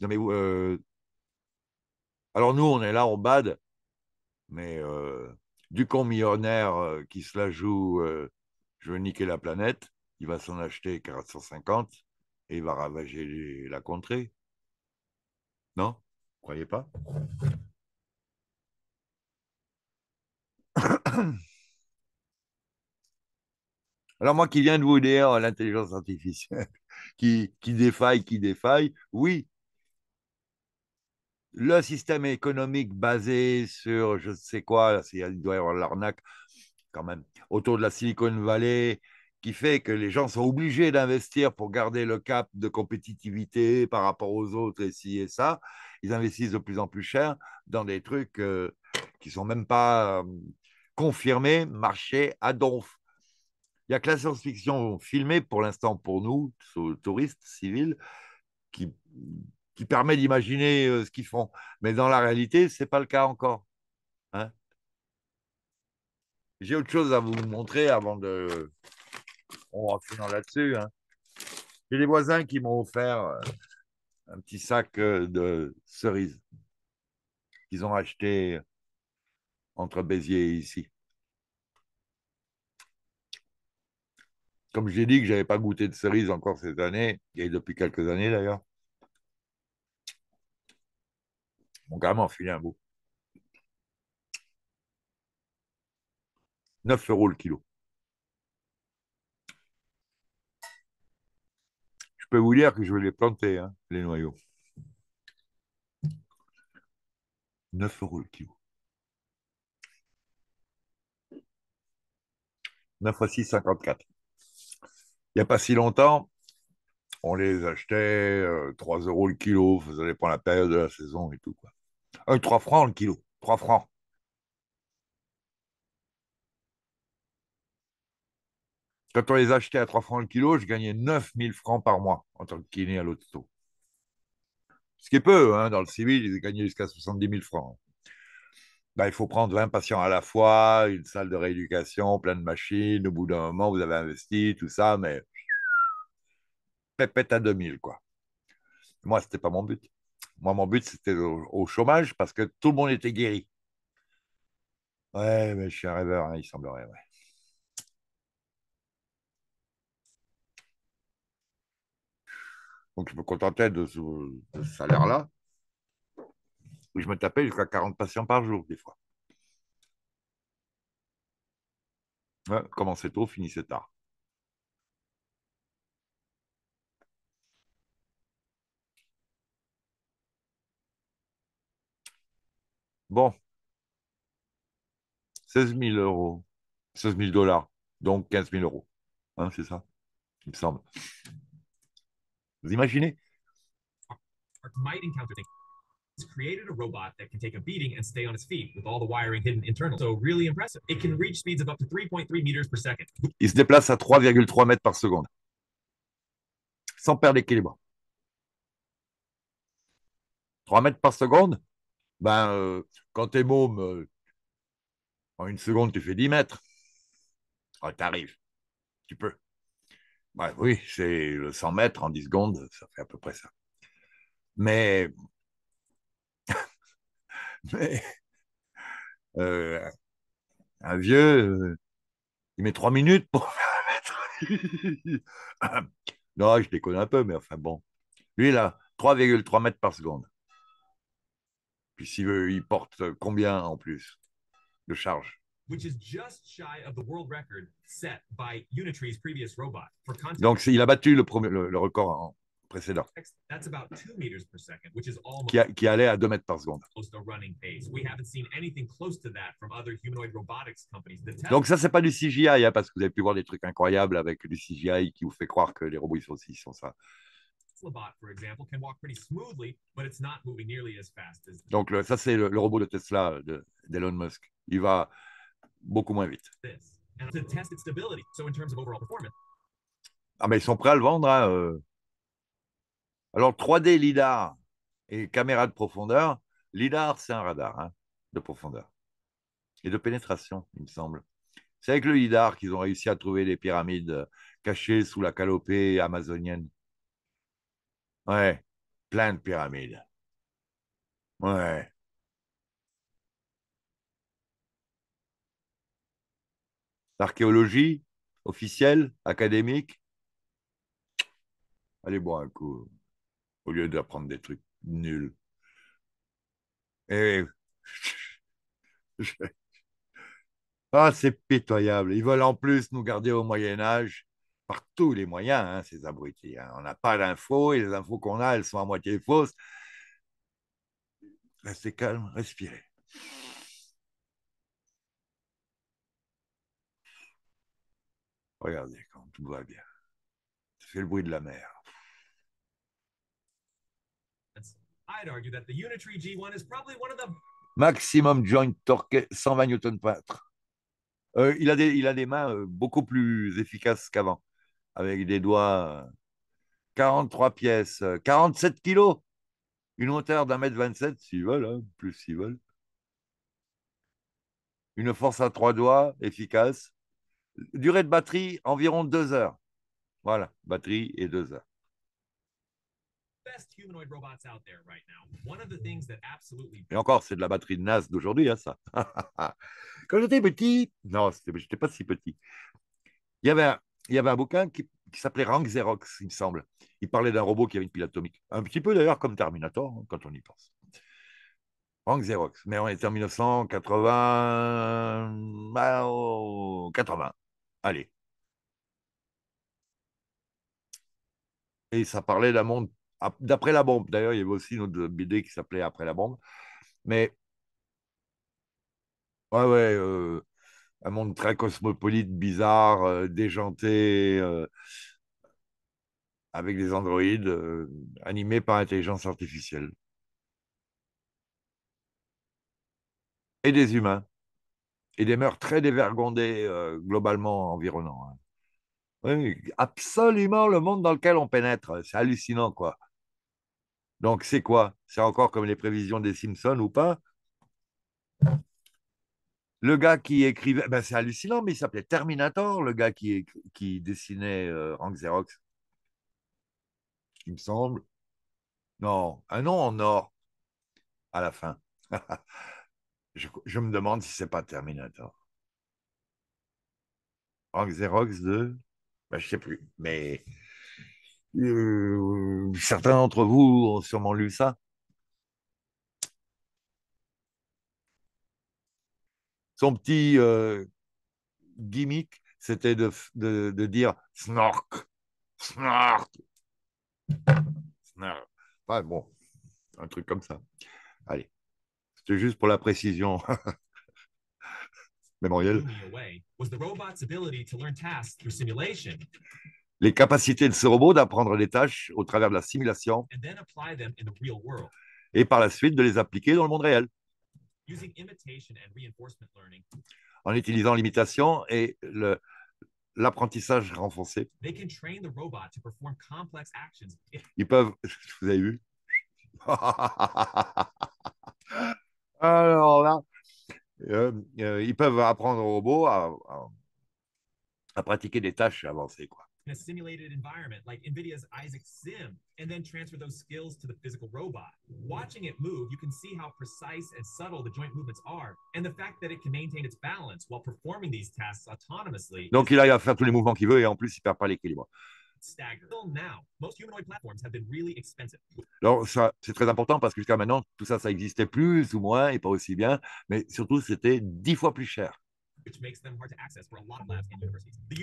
mais, euh, alors nous, on est là, en bad, mais euh, du con millionnaire euh, qui se la joue, je veux niquer la planète, il va s'en acheter 450 et il va ravager la contrée. Non Vous croyez pas [clears throat] [coughs] hum. Alors moi qui viens de vous dire euh, l'intelligence artificielle, [laughs] qui, qui défaille, qui défaille, oui, le système économique basé sur je ne sais quoi, il doit y avoir l'arnaque quand même, autour de la Silicon Valley, qui fait que les gens sont obligés d'investir pour garder le cap de compétitivité par rapport aux autres et ci et ça. Ils investissent de plus en plus cher dans des trucs euh, qui ne sont même pas euh, confirmés, marché à donf. Il n'y a que la science-fiction filmée, pour l'instant pour nous, touristes, civils, qui, permet d'imaginer euh, ce qu'ils font. Mais dans la réalité, ce n'est pas le cas encore. Hein. J'ai autre chose à vous montrer avant de... On va finir là-dessus. Hein. J'ai des voisins qui m'ont offert euh, un petit sac euh, de cerises qu'ils ont acheté entre Béziers et ici. Comme j'ai dit que je n'avais pas goûté de cerise encore cette année, et depuis quelques années d'ailleurs, mon gars m'a enfilé un bout. 9 euros le kilo. Je peux vous dire que je vais les planter, hein, les noyaux. 9 euros le kilo. 9 fois 6, 54 il n'y a pas si longtemps, on les achetait 3 euh, euros le kilo, ça prendre la période de la saison et tout. Quoi. 3 euh, francs le kilo, 3 francs. Quand on les achetait à 3 francs le kilo, je gagnais 9000 francs par mois en tant que kiné à l'auto. Ce qui est peu, hein, dans le civil, ils gagné jusqu'à 70 000 francs. Ben, il faut prendre 20 patients à la fois, une salle de rééducation, plein de machines. Au bout d'un moment, vous avez investi, tout ça, mais pépette à 2000, quoi. Moi, ce n'était pas mon but. Moi, mon but, c'était au, chômage parce que tout le monde était guéri. Ouais, mais je suis un rêveur, hein, il semblerait, ouais. Donc, je me contentais de ce salaire-là où je me tapais jusqu'à 40 patients par jour, des fois. Commencez tôt, finissez tard. Bon. 16 000 euros. 16 000 dollars. Donc 15 000 euros. Hein, c'est ça, il me semble. Vous imaginez created a robot that can take a beating and stay on its feet with all the wiring hidden internal. So really impressive. It can reach speeds of up to 3.3 meters per second. Il se déplace à 3,3 mètres par seconde. Sans perdre l'équilibre. 3 mètres par seconde Ben, euh, quand t'es môme, euh, en une seconde, tu fais 10 mètres. Ah, t'arrives. Tu peux. Ben, oui, c'est le 100 mètres en 10 secondes, ça fait à peu près ça. Mais mais euh, un vieux, euh, il met trois minutes pour faire un mètre. [laughs] non, je déconne un peu, mais enfin bon. Lui, il a 3,3 mètres par seconde. Puis s'il veut, il porte combien en plus de charge Donc, il a battu le, premier, le record en, qui, allait à 2 mètres par seconde. Donc ça, c'est pas du CGI, hein, parce que vous avez pu voir des trucs incroyables avec du CGI qui vous fait croire que les robots ils sont, ils sont ça. Donc ça, c'est le, robot de Tesla d'Elon Musk. Il va beaucoup moins vite. Ah, mais ils sont prêts à le vendre. Hein, euh. Alors, 3D LIDAR et caméra de profondeur, LIDAR, c'est un radar hein, de profondeur et de pénétration, il me semble. C'est avec le LIDAR qu'ils ont réussi à trouver les pyramides euh, cachées sous la calopée amazonienne. Ouais, plein de pyramides. Ouais. L'archéologie officielle, académique, allez bon, un coup au lieu d'apprendre des trucs nuls. Et eh [laughs] Ah, c'est pitoyable. Ils veulent en plus nous garder au Moyen Âge par tous les moyens, hein, ces abrutis. Hein. On n'a pas d'infos et les infos qu'on a, elles sont à moitié fausses. Restez calme, respirez. Regardez quand tout va bien. Ça fait le bruit de la mer. maximum joint torque 120 Nm euh, il, a des, il a des mains euh, beaucoup plus efficaces qu'avant, avec des doigts 43 euh, pièces, 47 kilos, une hauteur d'un mètre 27 s'ils veulent, hein, plus s'ils veulent. Une force à trois doigts efficace. Durée de batterie environ deux heures. Voilà, batterie et deux heures. Et encore, c'est de la batterie de NAS d'aujourd'hui, hein, ça. [laughs] Quand j'étais petit, non, j'étais pas si petit. Il y avait un, il y avait un bouquin qui, s'appelait Rank Xerox, il me semble. Il parlait d'un robot qui avait une pile atomique. Un petit peu d'ailleurs comme Terminator, hein, quand on y pense. Rank Xerox. Mais on était en 1980. 80. Euh, allez. Et ça parlait d'un monde ah, d'après la bombe. D'ailleurs, il y avait aussi une autre BD qui s'appelait Après la bombe. Mais. Ouais, ouais. Euh, un monde très cosmopolite, bizarre, euh, déjanté, euh, avec des androïdes, animés par intelligence artificielle. Et des humains. Et des mœurs très dévergondées, globalement environnant hein. absolument le monde dans lequel on pénètre. C'est hallucinant, quoi. Donc, c'est quoi C'est encore comme les prévisions des Simpsons ou pas Le gars qui écrivait, ben c'est hallucinant, mais il s'appelait Terminator, le gars qui, qui dessinait euh, Rank Xerox, il me semble. Non, un nom en or à la fin. [laughs] je, me demande si c'est pas Terminator. Rank Xerox 2 ben, je sais plus, mais euh, certains d'entre vous ont sûrement lu ça. Son petit euh, gimmick, c'était de, de, de, dire snork, snork, snork. bon, un truc comme ça. Allez, c'était juste pour la précision. [laughs] simulation les capacités de ce robot d'apprendre des tâches au travers de la simulation et par la suite de les appliquer dans le monde réel. En utilisant l'imitation et le, l'apprentissage renforcé. Ils peuvent, [laughs] vous avez vu [laughs] Alors là, euh, euh, ils peuvent apprendre au robot à, à, pratiquer des tâches avancées. Quoi in a simulated environment like NVIDIA's Isaac Sim, and then transfer those skills to the physical robot. Watching it move, you can see how precise and subtle the joint movements are, and the fact that it can maintain its balance while performing these tasks autonomously. Donc il arrive à faire tous les mouvements qu'il veut et en plus il perd pas l'équilibre. Alors, c'est très important parce que jusqu'à maintenant, tout ça, ça existait plus ou moins et pas aussi bien, mais surtout, c'était dix fois plus cher.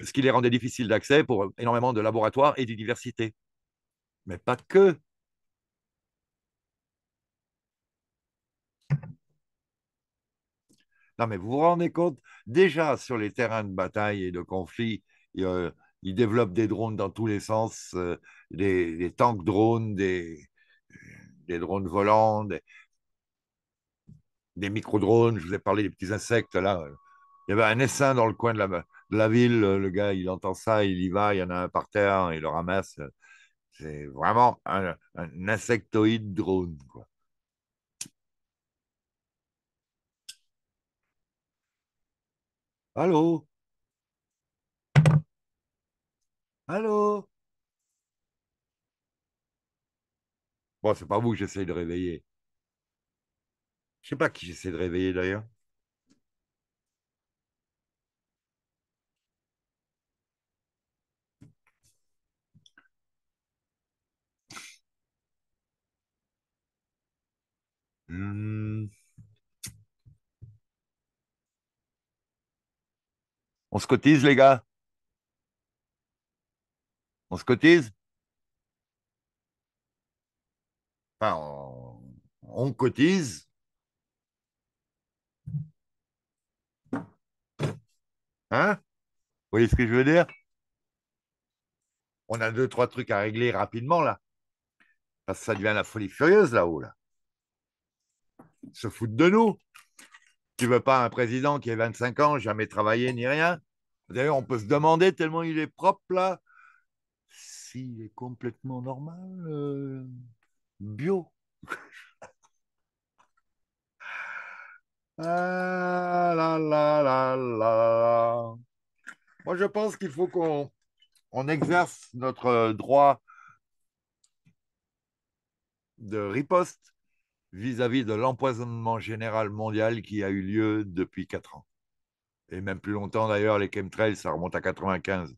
Ce qui les rendait difficiles d'accès pour euh, énormément de laboratoires et d'universités. Mais pas que. Non, mais vous vous rendez compte, déjà sur les terrains de bataille et de conflit, ils développent des drones dans tous les sens, euh, des, tanks drones, des, des drones volants, des micro-drones. Je vous ai parlé des petits insectes là. Euh, il y avait un essaim dans le coin de la, ville, le gars, il entend ça, il y va, il y en a un par terre, il le ramasse. C'est vraiment un, insectoïde drone. Allô Allô Bon, c'est pas vous que j'essaie de réveiller. Je sais pas qui j'essaie de réveiller d'ailleurs. Hum. On se cotise, les gars On se cotise Enfin, on, cotise. Hein Vous voyez ce que je veux dire On a deux, trois trucs à régler rapidement, là. Parce que ça devient la folie furieuse, là-haut, là se foutent de nous. Tu veux pas un président qui a 25 ans, jamais travaillé ni rien D'ailleurs, on peut se demander tellement il est propre là, s'il est complètement normal, euh, bio. [laughs] ah là là là là. Moi, je pense qu'il faut qu'on exerce notre euh, droit de riposte vis-à-vis de l'empoisonnement général mondial qui a eu lieu depuis 4 ans. Et même plus longtemps d'ailleurs, les chemtrails, ça remonte à 95.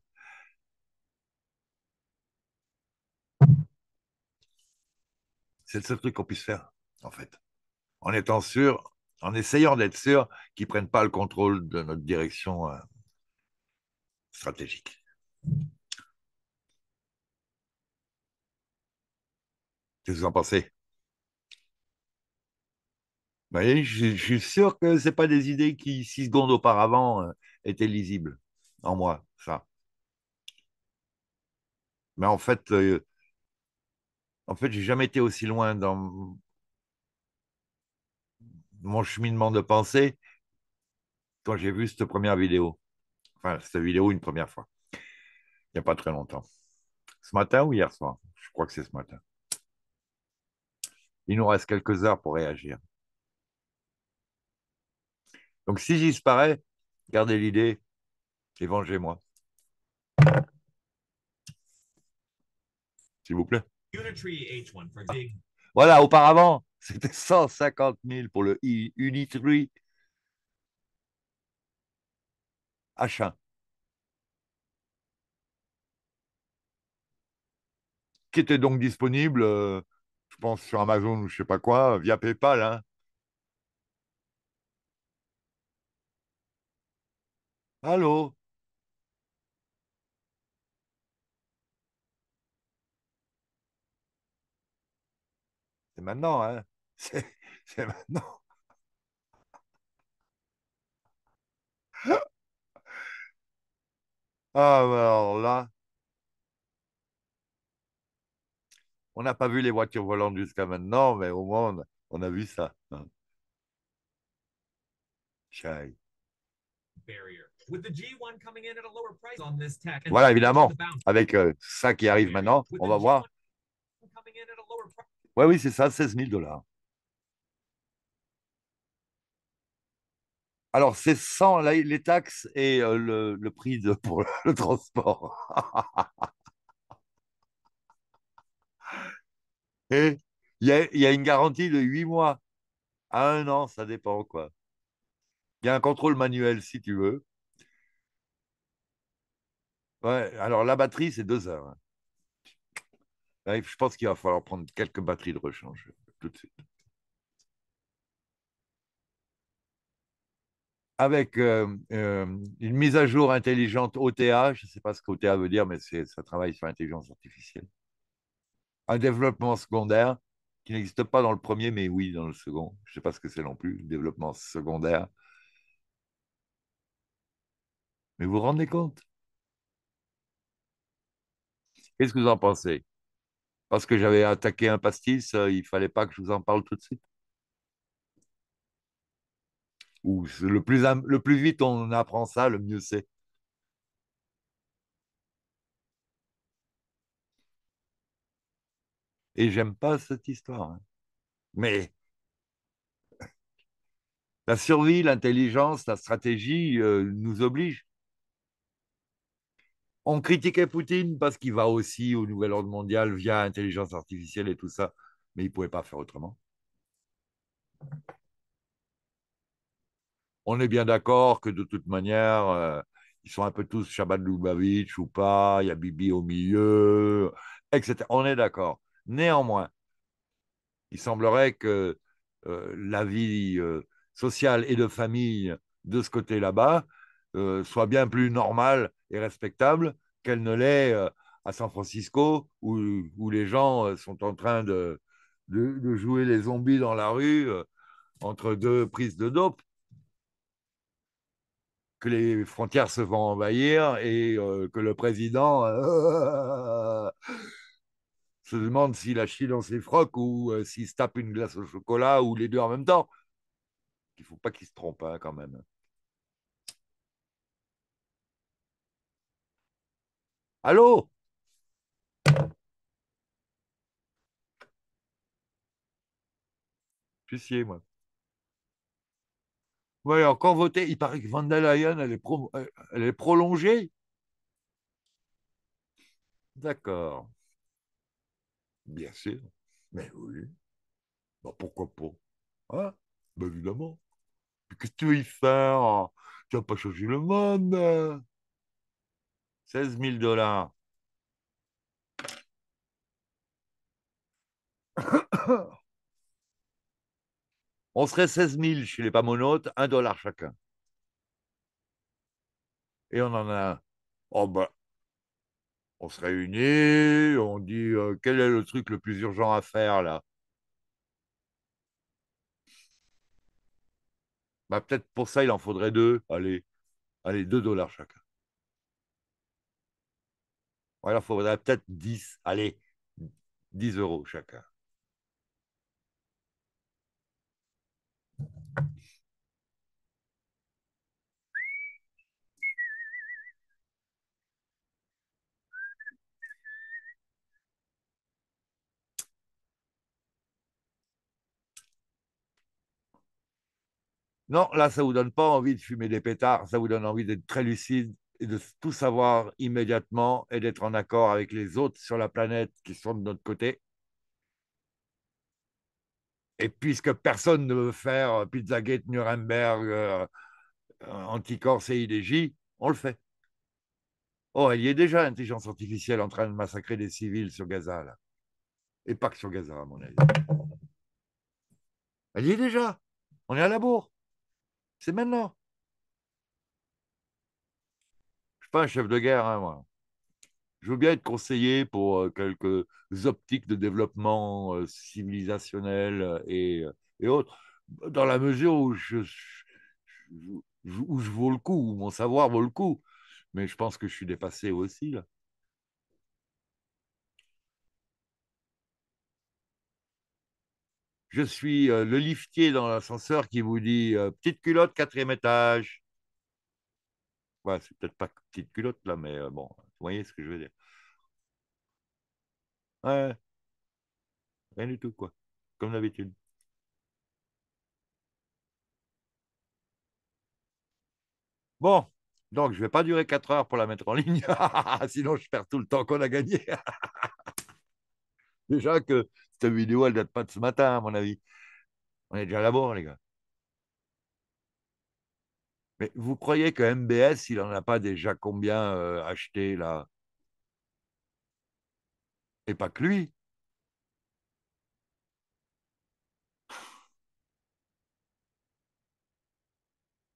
C'est le seul truc qu'on puisse faire, en fait. En étant sûr, en essayant d'être sûr qu'ils ne prennent pas le contrôle de notre direction euh, stratégique. Qu'est-ce que vous en pensez je, suis sûr que ce pas des idées qui, six secondes auparavant, euh, étaient lisibles en moi, ça. Mais en fait, je euh, en fait, j'ai jamais été aussi loin dans mon cheminement de pensée quand j'ai vu cette première vidéo. Enfin, cette vidéo une première fois. Il n'y a pas très longtemps. Ce matin ou hier soir Je crois que c'est ce matin. Il nous reste quelques heures pour réagir. Donc si j'y disparais, gardez l'idée et vengez-moi. S'il vous plaît. Voilà, auparavant, c'était 150 000 pour le Unitree H1. Qui était donc disponible, euh, je pense, sur Amazon ou je ne sais pas quoi, via PayPal. Hein. Allô? C'est maintenant, hein? [laughs] C'est maintenant. Ah, bah, alors là, on n'a pas vu les voitures volantes jusqu'à maintenant, mais au moins, on a vu ça. Hein. Voilà, évidemment. Avec euh, ça qui arrive maintenant, on va voir. Ouais, oui, c'est ça, 16 000 dollars. Alors, c'est sans les taxes et euh, le, prix de, pour le transport. [laughs] et il y a, y a, une garantie de 8 mois à un an, ça dépend quoi. Il y a un contrôle manuel si tu veux alors la batterie, c'est deux heures. Hein. je pense qu'il va falloir prendre quelques batteries de rechange tout de suite. Avec euh, euh, une mise à jour intelligente OTA, je ne sais pas ce qu'OTA veut dire, mais ça travaille sur l'intelligence artificielle. Un développement secondaire qui n'existe pas dans le premier, mais oui dans le second. Je ne sais pas ce que c'est non plus, le développement secondaire. Mais vous vous rendez compte Qu'est-ce que vous en pensez Parce que j'avais attaqué un pastis, euh, il ne fallait pas que je vous en parle tout de suite. Ou le plus, le plus vite on apprend ça, le mieux c'est. Et j'aime pas cette histoire. Hein. Mais la survie, l'intelligence, la stratégie euh, nous obligent. On critiquait Poutine parce qu'il va aussi au nouvel ordre mondial via intelligence artificielle et tout ça, mais il ne pouvait pas faire autrement. On est bien d'accord que de toute manière, euh, ils sont un peu tous Shabbat Lubavitch ou pas, il y a Bibi au milieu, etc. On est d'accord. Néanmoins, il semblerait que euh, la vie euh, sociale et de famille de ce côté là-bas euh, soit bien plus normale et respectable qu'elle ne l'est euh, à San Francisco, où, les gens euh, sont en train de, de, jouer les zombies dans la rue entre deux prises de dope, que les frontières se vont envahir et que le président [laughs] se demande s'il a chié dans ses frocs ou s'il se tape une glace au chocolat ou les deux en même temps. Il ne faut pas qu'il se trompe hein, quand même. Allô Puissier, moi. Oui, encore voter. Il paraît que Van elle est, euh, elle est prolongée. D'accord. Bien sûr. Mais oui. Bah, pourquoi pas Hein Ben évidemment. Qu'est-ce que tu veux y faire Tu n'as pas changé le monde 16 000 dollars. [coughs] On serait 16 000 chez les pamonautes, un dollar chacun. Et on en a. Oh ben, on se réunit, on dit euh, quel est le truc le plus urgent à faire là. Bah, peut-être pour ça, il en faudrait deux. Allez, allez, deux dollars chacun. Voilà, il faudrait peut-être 10, allez, 10 euros chacun. Non, là, ça ne vous donne pas envie de fumer des pétards, ça vous donne envie d'être très lucide de tout savoir immédiatement et d'être en accord avec les autres sur la planète qui sont de notre côté. Et puisque personne ne veut faire euh, Pizzagate, Nuremberg, euh, euh, Anticorps, CIDJ, on le fait. Oh, il y a déjà l'intelligence artificielle en train de massacrer des civils sur Gaza, là. Et pas que sur Gaza, à mon avis. Elle y est déjà. On est à la bourre. C'est maintenant. pas un chef de guerre, hein, Je veux bien être conseiller pour euh, quelques optiques de développement euh, civilisationnel euh, et, autres, dans la mesure où je, je, où je vaux le coup, où mon savoir vaut le coup. Mais je pense que je suis dépassé aussi, là. Je suis le liftier dans l'ascenseur qui vous dit petite culotte, quatrième étage c'est peut-être pas petite culotte là, mais euh, bon, vous voyez ce que je veux dire. Ouais, rien du tout, quoi. Comme d'habitude. Bon, donc je ne vais pas durer 4 heures pour la mettre en ligne, [laughs] sinon je perds tout le temps qu'on a gagné. [laughs] déjà que cette vidéo, elle ne date pas de ce matin, à mon avis. On est déjà là-bas, les gars vous croyez que MBS, il n'en a pas déjà combien euh, acheté là Et pas que lui.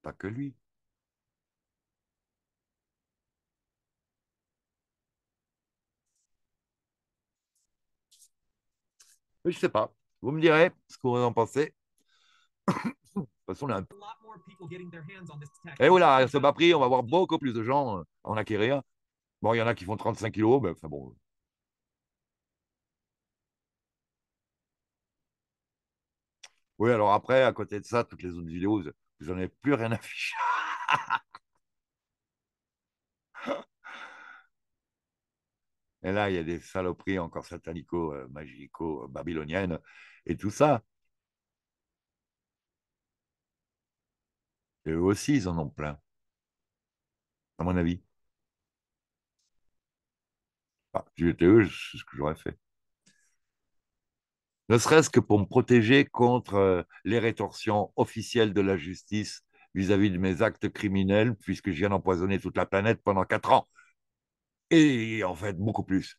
Pas que lui. je ne sais pas. Vous me direz ce que vous en pensez. [coughs] De toute façon, on est un peu... Et voilà, eh ce bas prix, on va voir beaucoup plus de gens euh, en acquérir. Bon, il y en a qui font 35 kilos, mais enfin bon. Oui, alors après, à côté de ça, toutes les autres vidéos, n'en ai plus rien à [laughs] Et là, il y a des saloperies encore satanico-magico-babyloniennes euh, euh, et tout ça. Et eux aussi, ils en ont plein, à mon avis. Ah, si j'étais eux, c'est ce que j'aurais fait. Ne serait-ce que pour me protéger contre euh, les rétorsions officielles de la justice vis-à-vis de mes actes criminels, puisque je viens d'empoisonner toute la planète pendant quatre ans. Et en fait, beaucoup plus.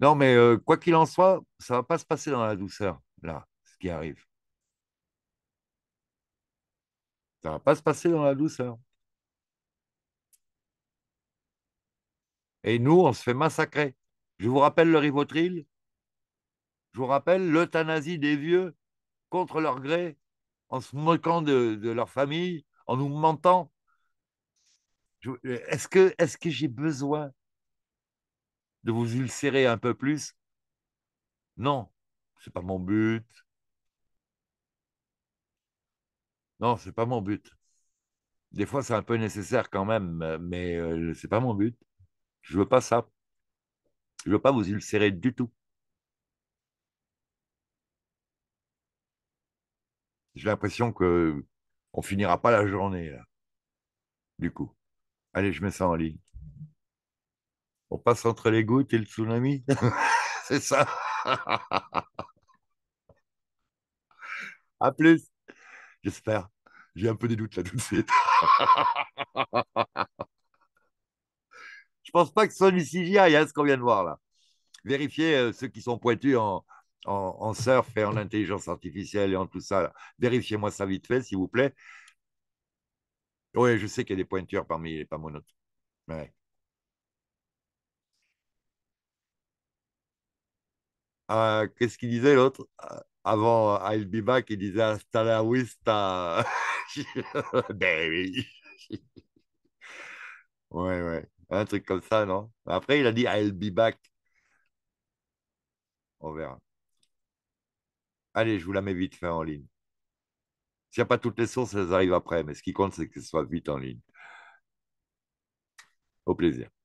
Non, mais euh, quoi qu'il en soit, ça ne va pas se passer dans la douceur, là qui arrive. Ça ne va pas se passer dans la douceur. Et nous, on se fait massacrer. Je vous rappelle le rivotril. Je vous rappelle l'euthanasie des vieux contre leur gré, en se moquant de, leur famille, en nous mentant. Est-ce que, est que j'ai besoin de vous ulcérer un peu plus Non, ce n'est pas mon but. Non, c'est pas mon but. Des fois, c'est un peu nécessaire quand même, mais euh, ce n'est pas mon but. Je veux pas ça. Je veux pas vous ulcérer du tout. J'ai l'impression que on finira pas la journée Du coup, allez, je mets ça en ligne. On passe entre les gouttes et le tsunami. [laughs] c'est ça. [laughs] à plus. J'espère. J'ai un peu des doutes là tout de suite. [laughs] Je pense pas que ce soit du CGI, a hein, ce qu'on vient de voir là. Vérifiez euh, ceux qui sont pointus en, en, surf et en intelligence artificielle et en tout ça. Vérifiez-moi ça vite fait, s'il vous plaît. Oui, je sais qu'il y a des pointures parmi les pas Ouais. Ah, qu'est-ce qu'il disait l'autre ah, avant euh, I'll be back Il disait hasta la [laughs] ben [laughs] ouais, ouais. Un truc comme ça, non Après, il a dit I'll be back. On verra. Allez, je vous la mets vite fait en ligne. S'il n'y a pas toutes les sources, elles arrivent après. Mais ce qui compte, c'est que ce soit vite en ligne. Au plaisir.